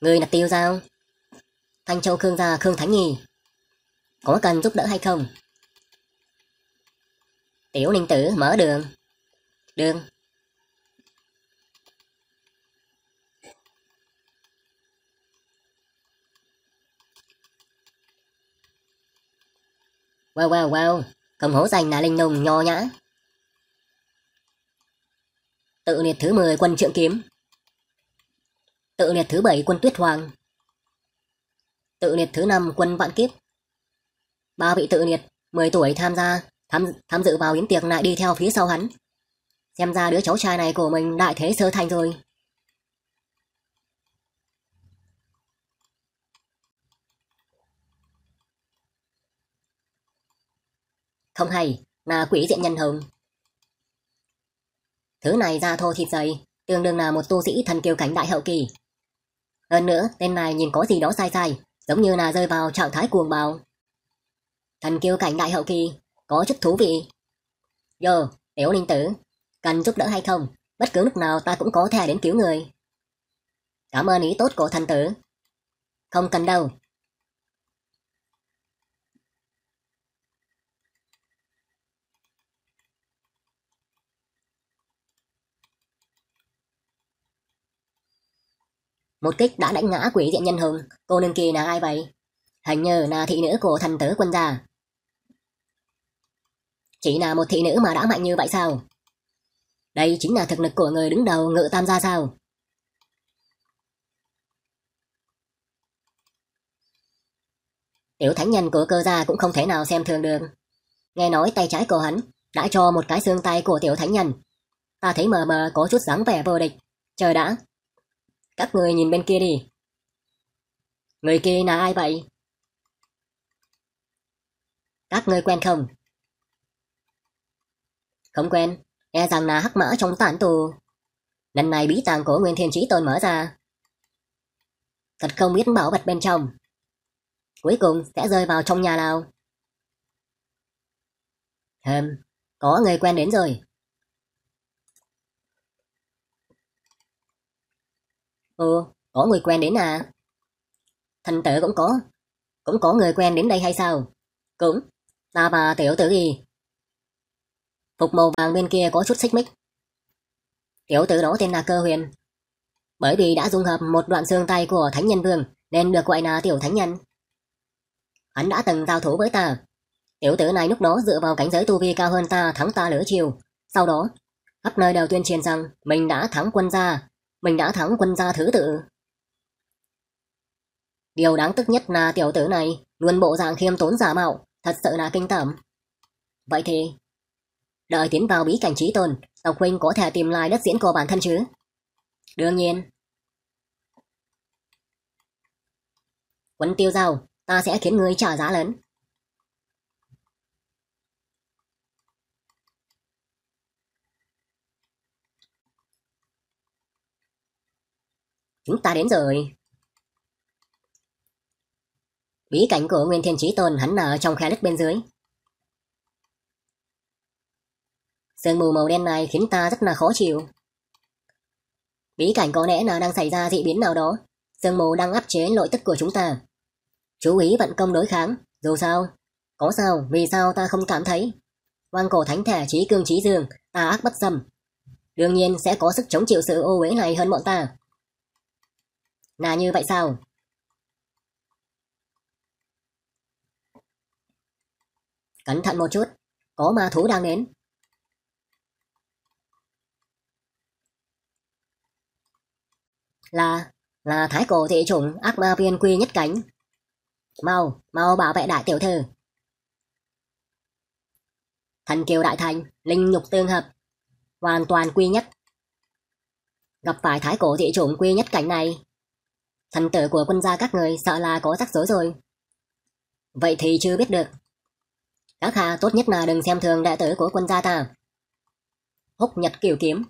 Người là tiêu sao? Thanh Châu Khương gia Khương Thánh Nhi. Có cần giúp đỡ hay không? Tiểu Ninh Tử mở đường. Đường. Wow wow wow, cầm hổ dành là linh nùng nho nhã. Tự liệt thứ 10 quân trượng kiếm. Tự liệt thứ 7 quân tuyết hoàng. Tự liệt thứ năm quân vạn kiếp. Ba vị tự liệt, 10 tuổi tham gia, tham, tham dự vào yến tiệc lại đi theo phía sau hắn. Xem ra đứa cháu trai này của mình đại thế sơ thành rồi. Không hay, là quỷ diện nhân hồng. Thứ này da thô thịt dày, tương đương là một tu sĩ thần kiều cảnh đại hậu kỳ. Hơn nữa, tên này nhìn có gì đó sai sai, giống như là rơi vào trạng thái cuồng bào. Thần kiêu cảnh đại hậu kỳ, có chút thú vị. Giờ, tiểu linh tử, cần giúp đỡ hay không, bất cứ lúc nào ta cũng có thể đến cứu người. Cảm ơn ý tốt của thần tử. Không cần đâu, Một kích đã đánh ngã quỷ diện nhân hùng, cô nương kỳ là ai vậy? Hình như là thị nữ của thần tử quân gia. Chỉ là một thị nữ mà đã mạnh như vậy sao? Đây chính là thực lực của người đứng đầu ngự tam gia sao? Tiểu thánh nhân của cơ gia cũng không thể nào xem thường được. Nghe nói tay trái của hắn đã cho một cái xương tay của tiểu thánh nhân. Ta thấy mờ mờ có chút dáng vẻ vô địch. Trời đã, các người nhìn bên kia đi. Người kia là ai vậy? Các người quen không? Không quen, e rằng là hắc mã trong tản tù. Lần này bí tàng của Nguyên Thiên trí Tôn mở ra. Thật không biết bảo vật bên trong. Cuối cùng sẽ rơi vào trong nhà nào. Hừm, có người quen đến rồi. Ồ, ừ, có người quen đến à? Thành tử cũng có. Cũng có người quen đến đây hay sao? Cũng, ta và tiểu tử gì? Phục màu vàng bên kia có chút xích mích. Tiểu tử đó tên là Cơ Huyền. Bởi vì đã dung hợp một đoạn xương tay của Thánh Nhân Vương nên được gọi là Tiểu Thánh Nhân. Hắn đã từng giao thủ với ta. Tiểu tử này lúc đó dựa vào cảnh giới tu vi cao hơn ta thắng ta lửa chiều. Sau đó, khắp nơi đều tuyên truyền rằng mình đã thắng quân gia mình đã thắng quân gia thứ tự. Điều đáng tức nhất là tiểu tử này luôn bộ dạng khiêm tốn giả mạo, thật sự là kinh tởm. Vậy thì, đợi tiến vào bí cảnh trí tôn, Tộc Huynh có thể tìm lại đất diễn của bản thân chứ? Đương nhiên. Quân tiêu giao, ta sẽ khiến người trả giá lớn. Chúng ta đến rồi. Bí cảnh của Nguyên Thiên trí Tôn hắn nở trong khe đất bên dưới. Sương mù màu đen này khiến ta rất là khó chịu. Bí cảnh có lẽ là đang xảy ra dị biến nào đó. Sương mù đang áp chế nội tức của chúng ta. Chú ý vận công đối kháng, dù sao. Có sao, vì sao ta không cảm thấy. quang cổ thánh thể trí cương trí dương, ta ác bất dâm. Đương nhiên sẽ có sức chống chịu sự ô uế này hơn bọn ta. Là như vậy sao? Cẩn thận một chút, có ma thú đang đến. Là, là thái cổ thị chủng ác ma viên quy nhất cánh. Mau, mau bảo vệ đại tiểu thư. Thần kiều đại thành, linh nhục tương hợp, hoàn toàn quy nhất. Gặp phải thái cổ thị chủng quy nhất cảnh này, thần tử của quân gia các người sợ là có rắc rối rồi. Vậy thì chưa biết được. Các hạ tốt nhất là đừng xem thường đại tử của quân gia ta. Húc nhật kiểu kiếm.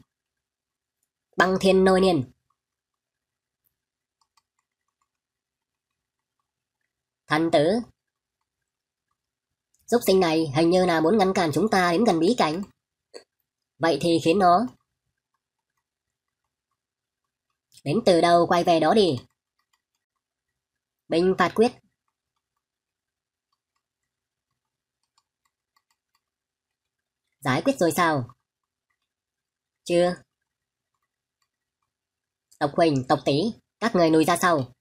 Băng thiên nôi niên. Thần tử. Giúp sinh này hình như là muốn ngăn cản chúng ta đến gần bí cảnh. Vậy thì khiến nó đến từ đầu quay về đó đi bình phạt quyết. Giải quyết rồi sao? Chưa. Tộc Huỳnh, Tộc Tý, các người lùi ra sau.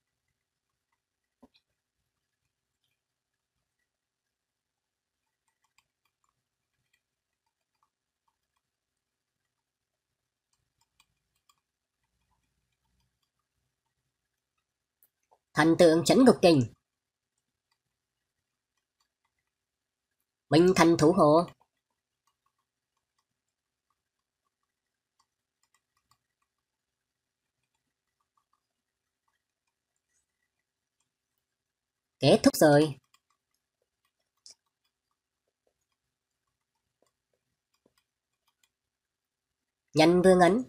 thần tượng chấn ngục kình. Minh thần thủ hộ. Kết thúc rồi. Nhân vương ấn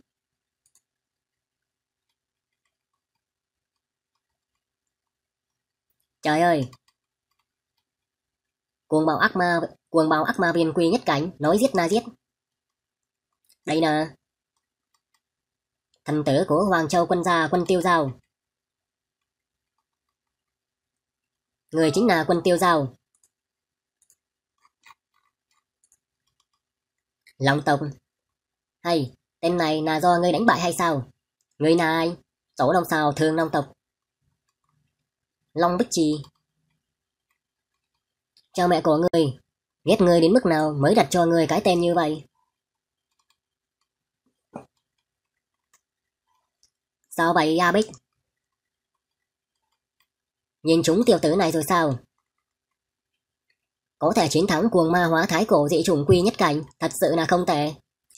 Trời ơi! Cuồng bào ác ma, cuồng bào ác ma viên quy nhất cảnh, nói giết na giết. Đây nè! Thần tử của Hoàng Châu quân gia quân tiêu giao. Người chính là quân tiêu giao. long tộc. Hay, tên này là do ngươi đánh bại hay sao? Ngươi là ai? Tổ Long Sào thường Long tộc Long Bích Trì. cha mẹ của người, ghét người đến mức nào mới đặt cho người cái tên như vậy? Sao vậy A Bích? Nhìn chúng tiểu tử này rồi sao? Có thể chiến thắng cuồng ma hóa thái cổ dị chủng quy nhất cảnh, thật sự là không tệ.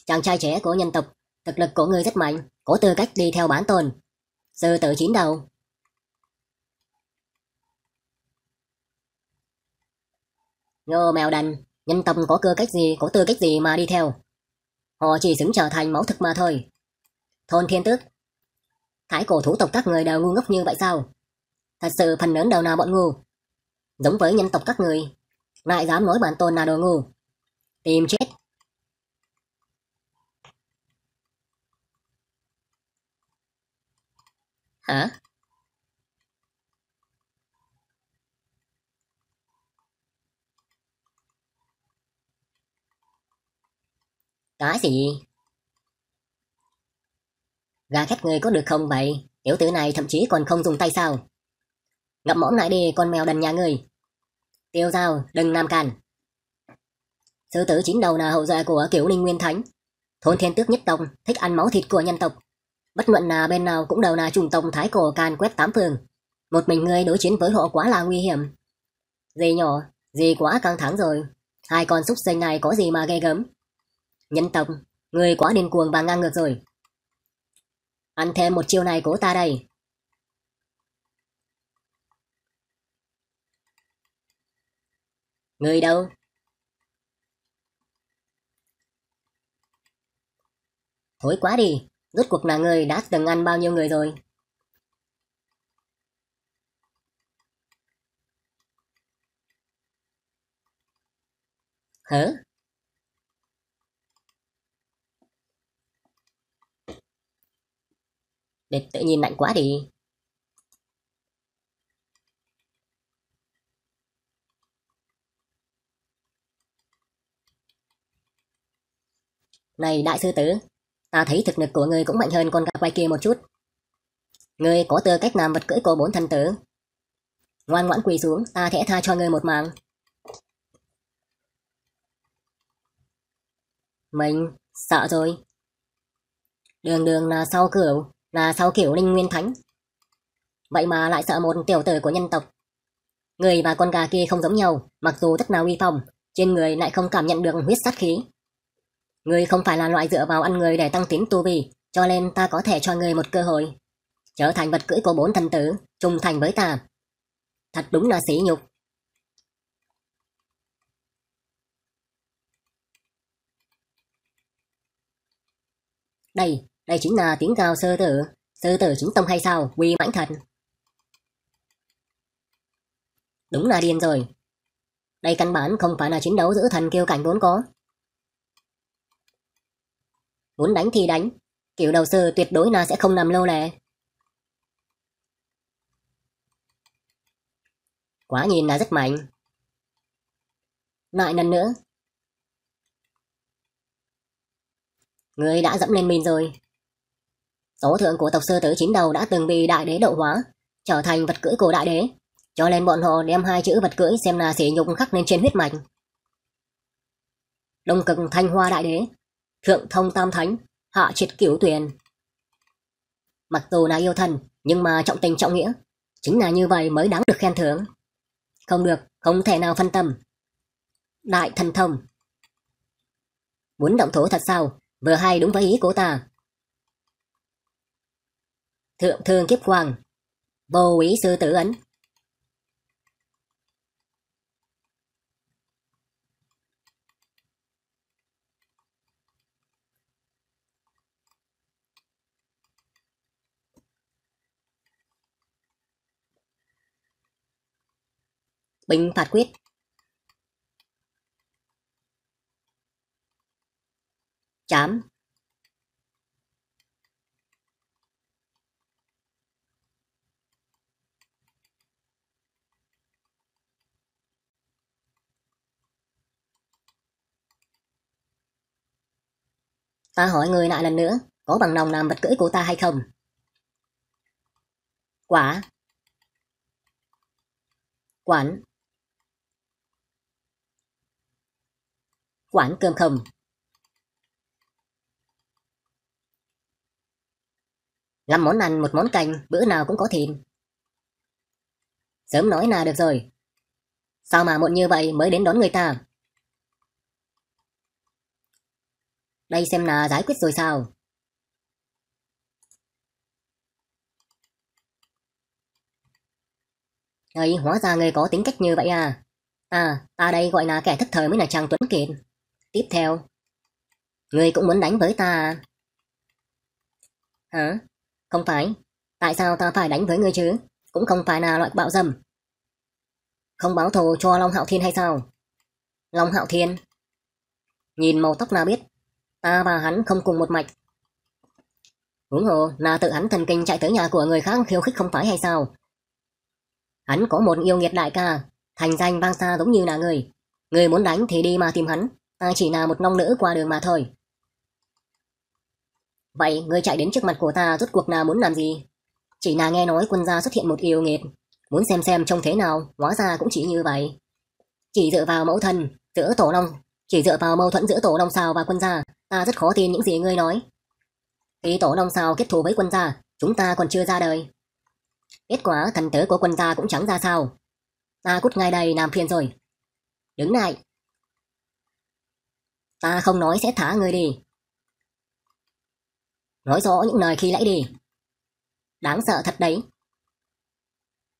Chàng trai trẻ của nhân tộc, thực lực của người rất mạnh, có tư cách đi theo bản tồn. Sư tử chín đầu, ngô mèo đần, nhân tâm có cơ cách gì, có tư cách gì mà đi theo. Họ chỉ xứng trở thành máu thực mà thôi. Thôn thiên tước. Thái cổ thủ tộc các người đều ngu ngốc như vậy sao? Thật sự phần lớn đầu nào bọn ngu. Giống với nhân tộc các người, lại dám nói bản tôn là đồ ngu. Tìm chết. Hả? cái gì? Gà khét người có được không vậy? Tiểu tử này thậm chí còn không dùng tay sao? Ngậm mõm lại đi con mèo đần nhà người. Tiêu dao đừng làm càn. Sư tử chính đầu là hậu duệ của kiểu linh nguyên thánh. Thôn thiên tước nhất tông, thích ăn máu thịt của nhân tộc. Bất luận là bên nào cũng đều là trùng tông thái cổ can quét tám phường. Một mình người đối chiến với họ quá là nguy hiểm. gì nhỏ, gì quá căng thẳng rồi. Hai con xúc sinh này có gì mà ghê gớm. Nhân tộc, người quá điên cuồng và ngang ngược rồi. Ăn thêm một chiêu này của ta đây. Người đâu? Thối quá đi, rốt cuộc là người đã từng ăn bao nhiêu người rồi. Hả? để tự nhiên mạnh quá đi Này đại sư tử, ta thấy thực lực của ngươi cũng mạnh hơn con gà quay kia một chút. Ngươi có tư cách làm vật cưỡi cô bốn thần tử. Ngoan ngoãn quỳ xuống, ta sẽ tha cho ngươi một mạng. Mình sợ rồi. Đường đường là sau cửu là sau kiểu linh nguyên thánh. Vậy mà lại sợ một tiểu tử của nhân tộc. Người và con gà kia không giống nhau, mặc dù rất nào uy phong, trên người lại không cảm nhận được huyết sát khí. Người không phải là loại dựa vào ăn người để tăng tiến tu vi, cho nên ta có thể cho người một cơ hội. Trở thành vật cưỡi của bốn thần tử, trung thành với ta. Thật đúng là sỉ nhục. Đây, đây chính là tiếng gào sư tử, sư tử chính tông hay sao, quy mãnh thật. Đúng là điên rồi. Đây căn bản không phải là chiến đấu giữa thần kiêu cảnh vốn có. Muốn đánh thì đánh, kiểu đầu sư tuyệt đối là sẽ không nằm lâu lẻ. Quá nhìn là rất mạnh. Lại lần nữa. Người đã dẫm lên mình rồi, Tổ thượng của tộc sư tử chín đầu đã từng bị đại đế độ hóa, trở thành vật cưỡi của đại đế, cho nên bọn họ đem hai chữ vật cưỡi xem là sỉ nhục khắc lên trên huyết mạch. Đông cực thanh hoa đại đế, thượng thông tam thánh, hạ triệt cửu tuyền. Mặc dù là yêu thần, nhưng mà trọng tình trọng nghĩa, chính là như vậy mới đáng được khen thưởng. Không được, không thể nào phân tâm. Đại thần thông Muốn động thổ thật sao, vừa hay đúng với ý của ta, Thượng thương kiếp quần Vô úy sư tử ấn Bình phạt quyết Chám Ta hỏi người lại lần nữa, có bằng lòng làm vật cưỡi của ta hay không? Quả Quản Quản cơm không Năm món ăn một món canh, bữa nào cũng có thịt. Sớm nói là được rồi. Sao mà muộn như vậy mới đến đón người ta? Đây xem là giải quyết rồi sao? Ấy, hóa ra người có tính cách như vậy à? À, ta đây gọi là kẻ thất thời mới là chàng Tuấn Kiệt. Tiếp theo. Người cũng muốn đánh với ta à? Hả? Không phải. Tại sao ta phải đánh với người chứ? Cũng không phải là loại bạo dâm. Không báo thù cho Long Hạo Thiên hay sao? Long Hạo Thiên. Nhìn màu tóc là biết ta và hắn không cùng một mạch. Huống hồ là tự hắn thần kinh chạy tới nhà của người khác khiêu khích không phải hay sao? Hắn có một yêu nghiệt đại ca, thành danh vang xa giống như là người. Người muốn đánh thì đi mà tìm hắn, ta chỉ là một nông nữ qua đường mà thôi. Vậy người chạy đến trước mặt của ta rốt cuộc là muốn làm gì? Chỉ là nghe nói quân gia xuất hiện một yêu nghiệt, muốn xem xem trông thế nào, hóa ra cũng chỉ như vậy. Chỉ dựa vào mẫu thân, giữa tổ long, chỉ dựa vào mâu thuẫn giữa tổ long sao và quân gia, ta rất khó tin những gì ngươi nói. Khi tổ long sao kết thù với quân gia, chúng ta còn chưa ra đời. Kết quả thần tử của quân gia cũng chẳng ra sao. Ta cút ngay đây làm phiền rồi. Đứng lại. Ta không nói sẽ thả ngươi đi. Nói rõ những lời khi lẫy đi. Đáng sợ thật đấy.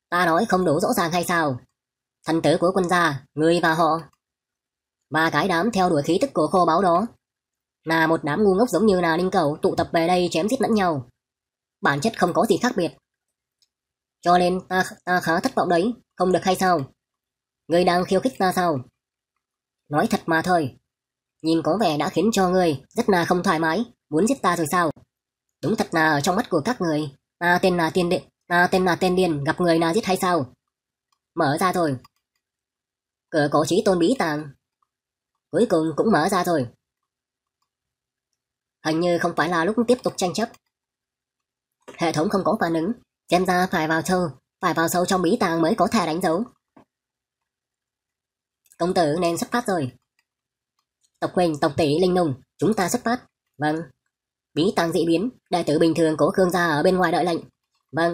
Ta nói không đủ rõ ràng hay sao? Thần tử của quân gia, ngươi và họ. ba cái đám theo đuổi khí tức của khô báo đó là một đám ngu ngốc giống như là linh cầu tụ tập về đây chém giết lẫn nhau. Bản chất không có gì khác biệt. Cho nên ta, ta khá thất vọng đấy, không được hay sao? Người đang khiêu khích ta sao? Nói thật mà thôi, nhìn có vẻ đã khiến cho người rất là không thoải mái, muốn giết ta rồi sao? Đúng thật là ở trong mắt của các người, ta tên là tiên điện, ta tên là tên điền, gặp người là giết hay sao? Mở ra rồi. Cửa cổ trí tôn bí tàng. Cuối cùng cũng mở ra rồi hình như không phải là lúc tiếp tục tranh chấp. Hệ thống không có phản ứng, xem ra phải vào sâu, phải vào sâu trong bí tàng mới có thể đánh dấu. Công tử nên xuất phát rồi. Tộc huynh Tộc Tỷ, Linh Nùng, chúng ta xuất phát. Vâng. Bí tàng dị biến, đại tử bình thường cố Khương gia ở bên ngoài đợi lệnh. Vâng,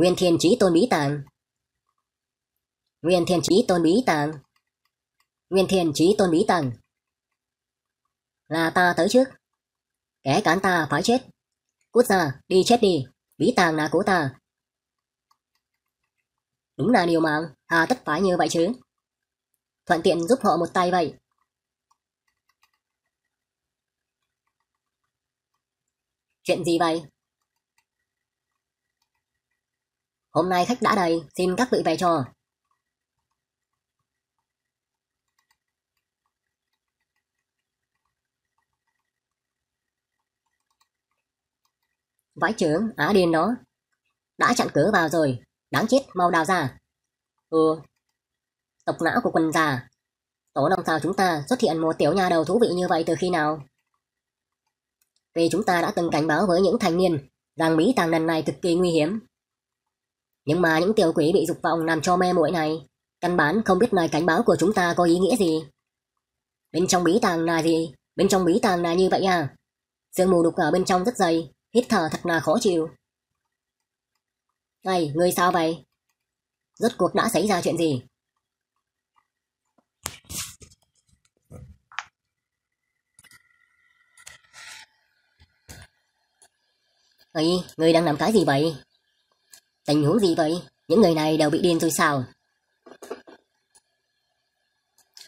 Nguyên Thiên Chí Tôn Bí Tàng Nguyên Thiên Chí Tôn Bí Tàng Nguyên Thiên Chí Tôn Bí Tàng Là ta tới trước Kẻ cán ta phải chết Cút ra, đi chết đi Bí Tàng là của ta Đúng là điều mà Hà tất phải như vậy chứ Thuận tiện giúp họ một tay vậy Chuyện gì vậy? Hôm nay khách đã đầy, xin các vị về chờ. Vãi trưởng, á điên đó. Đã chặn cửa vào rồi, đáng chết, mau đào ra. Ừ, tộc não của quần già. Tổ đồng sao chúng ta xuất hiện một tiểu nhà đầu thú vị như vậy từ khi nào? Vì chúng ta đã từng cảnh báo với những thanh niên rằng Mỹ tàng lần này cực kỳ nguy hiểm nhưng mà những tiểu quỷ bị dục vọng làm cho mê muội này, căn bản không biết lời cảnh báo của chúng ta có ý nghĩa gì. Bên trong bí tàng là gì? Bên trong bí tàng là như vậy à? Sương mù đục ở bên trong rất dày, hít thở thật là khó chịu. Này, người sao vậy? Rốt cuộc đã xảy ra chuyện gì? Ấy, người đang làm cái gì vậy? Tình huống gì vậy? Những người này đều bị điên rồi sao?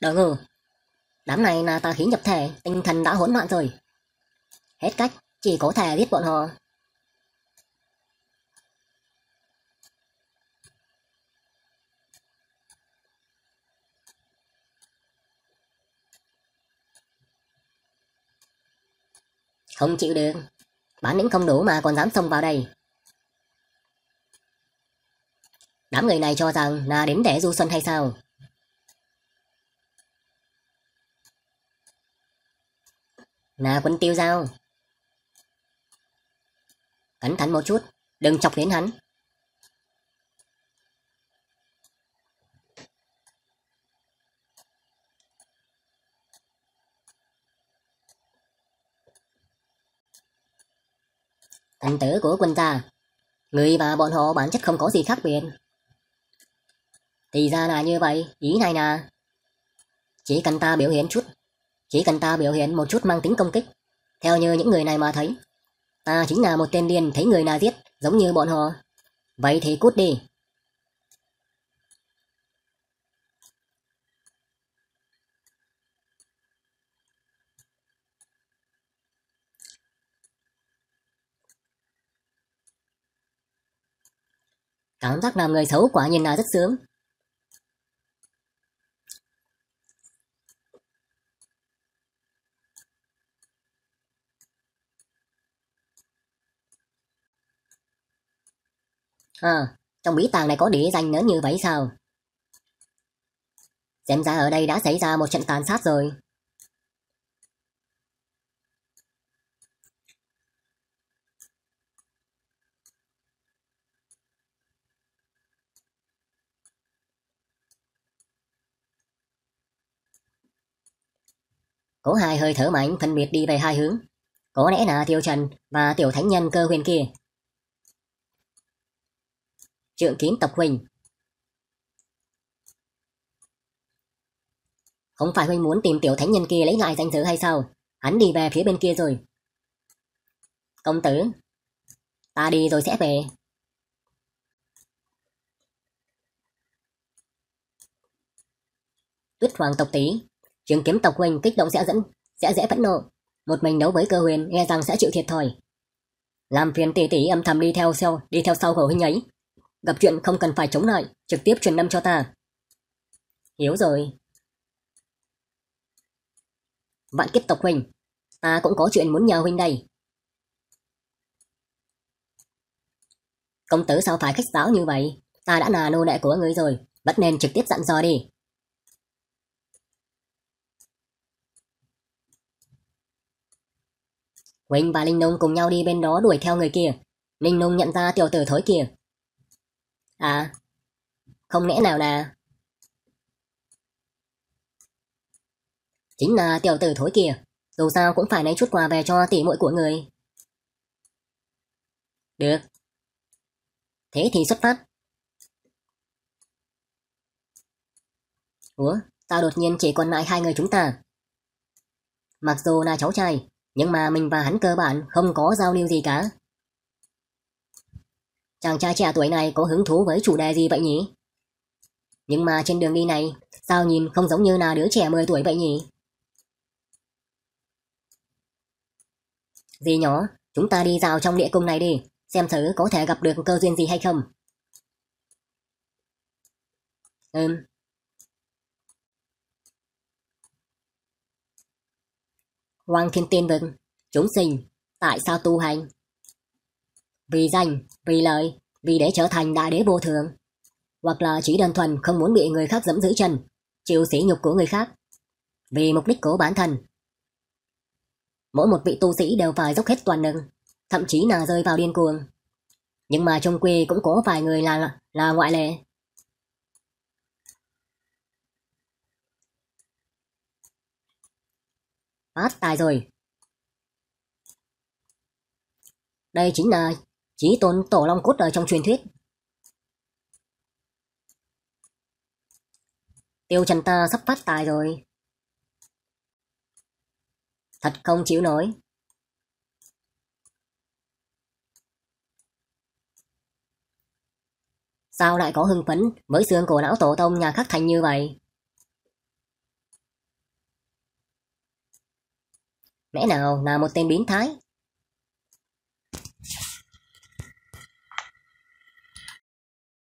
Đồ ngư, đám này là tà khí nhập thể, tinh thần đã hỗn loạn rồi. Hết cách, chỉ có thể giết bọn họ. Không chịu được, bản lĩnh không đủ mà còn dám xông vào đây, Đám người này cho rằng là đến để du xuân hay sao? Là quân tiêu giao. Cẩn thận một chút, đừng chọc đến hắn. Thành tử của quân ta, người và bọn họ bản chất không có gì khác biệt. Thì ra là như vậy, ý này nè. Chỉ cần ta biểu hiện chút, chỉ cần ta biểu hiện một chút mang tính công kích, theo như những người này mà thấy. Ta chính là một tên điên thấy người nào giết, giống như bọn họ. Vậy thì cút đi. Cảm giác làm người xấu quả nhiên là rất sướng, À, trong bí tàng này có địa danh lớn như vậy sao? Xem ra ở đây đã xảy ra một trận tàn sát rồi. cổ hai hơi thở mạnh phân biệt đi về hai hướng. Có lẽ là Tiêu Trần và Tiểu Thánh Nhân cơ huyền kia Trượng kiến tộc huynh. Không phải huynh muốn tìm tiểu thánh nhân kia lấy lại danh dự hay sao? Hắn đi về phía bên kia rồi. Công tử, ta đi rồi sẽ về. Tuyết hoàng tộc Tý, trường kiếm tộc huynh kích động sẽ dẫn, sẽ dễ phẫn nộ. Một mình đấu với cơ huyền nghe rằng sẽ chịu thiệt thòi. Làm phiền tỷ tỷ âm thầm đi theo sau, đi theo sau khẩu huynh ấy, Gặp chuyện không cần phải chống lại, trực tiếp truyền năm cho ta. Hiếu rồi. Vạn kiếp tộc huynh, ta cũng có chuyện muốn nhờ huynh đây. Công tử sao phải khách sáo như vậy? Ta đã là nô lệ của người rồi, bất nên trực tiếp dặn dò đi. Huynh và Linh Nông cùng nhau đi bên đó đuổi theo người kia. Linh Nông nhận ra tiểu tử thối kia, À, không lẽ nào là... Chính là tiểu tử thối kia, dù sao cũng phải lấy chút quà về cho tỷ muội của người. Được. Thế thì xuất phát. Ủa, sao đột nhiên chỉ còn lại hai người chúng ta? Mặc dù là cháu trai, nhưng mà mình và hắn cơ bản không có giao lưu gì cả. Chàng trai trẻ tuổi này có hứng thú với chủ đề gì vậy nhỉ? Nhưng mà trên đường đi này, sao nhìn không giống như là đứa trẻ 10 tuổi vậy nhỉ? Dì nhỏ, chúng ta đi dạo trong địa cung này đi, xem thử có thể gặp được cơ duyên gì hay không. Ừm. Hoàng Thiên Tiên Vương, chúng sinh, tại sao tu hành? vì danh, vì lợi, vì để trở thành đại đế vô thường, Hoặc là chỉ đơn thuần không muốn bị người khác giẫm dưới chân, chịu sỉ nhục của người khác. Vì mục đích của bản thân. Mỗi một vị tu sĩ đều phải dốc hết toàn lực, thậm chí là rơi vào điên cuồng. Nhưng mà trong quy cũng có vài người là, là ngoại lệ. Phát tài rồi. Đây chính là chí tôn tổ long cốt ở trong truyền thuyết. Tiêu trần ta sắp phát tài rồi. Thật không chịu nổi. Sao lại có hưng phấn với xương cổ lão tổ tông nhà khắc thành như vậy? Lẽ nào là một tên biến thái?